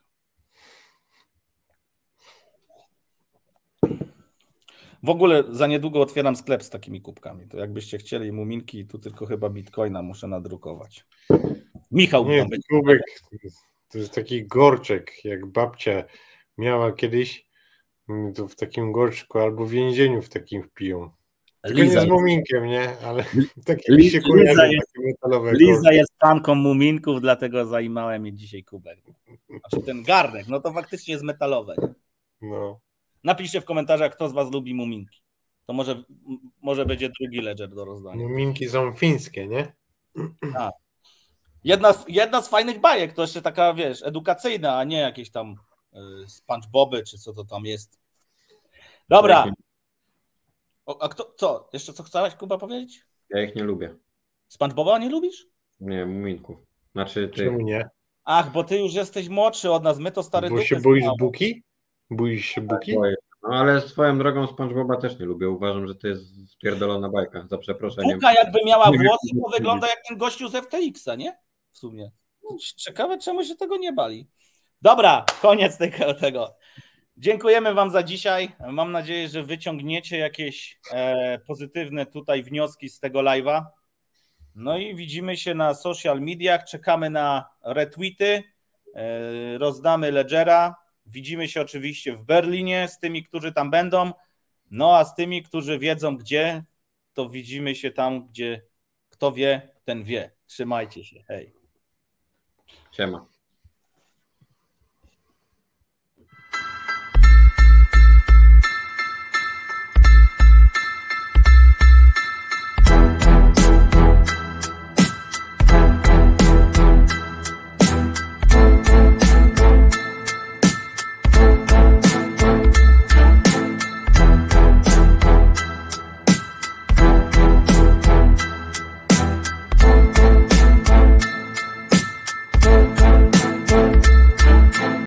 W ogóle za niedługo otwieram sklep z takimi kubkami. To jakbyście chcieli muminki, tu tylko chyba bitcoina muszę nadrukować. Michał. Nie, kubek to jest taki gorczek, jak babcia miała kiedyś, mm, to w takim gorczku albo w więzieniu w takim piją. Liza jest muminkiem, nie? Ale taki Liza, się Liza, jest, Liza jest fanką muminków, dlatego zajmowałem je dzisiaj kubek. Znaczy ten garnek, no to faktycznie jest metalowy. No. Napiszcie w komentarzach, kto z Was lubi muminki. To może, może będzie drugi ledger do rozdania. Muminki są fińskie, nie? A. Tak. Jedna, z, jedna z fajnych bajek, to jeszcze taka, wiesz, edukacyjna, a nie jakieś tam y, SpongeBoby, czy co to tam jest. Dobra. O, a kto, co? Jeszcze co chciałeś, Kuba, powiedzieć? Ja ich nie lubię. SpongeBoba nie lubisz? Nie, muminków. Znaczy ty. Czemu nie? Ach, bo ty już jesteś młodszy od nas, my to stary Bo się boisz buki? Boisz się tak Buki? Tak, no ale swoją drogą SpongeBoba też nie lubię. Uważam, że to jest spierdolona bajka, za przeproszeniem. Buka jakby miała włosy, to wygląda jak ten gościu z FTX-a, nie? W sumie. Ciekawe, czemu się tego nie bali. Dobra, koniec tego. tego. Dziękujemy Wam za dzisiaj. Mam nadzieję, że wyciągniecie jakieś e, pozytywne tutaj wnioski z tego live'a. No i widzimy się na social mediach. Czekamy na retweety. E, rozdamy Ledgera. Widzimy się oczywiście w Berlinie z tymi, którzy tam będą. No a z tymi, którzy wiedzą gdzie, to widzimy się tam, gdzie kto wie, ten wie. Trzymajcie się. Hej. Siema.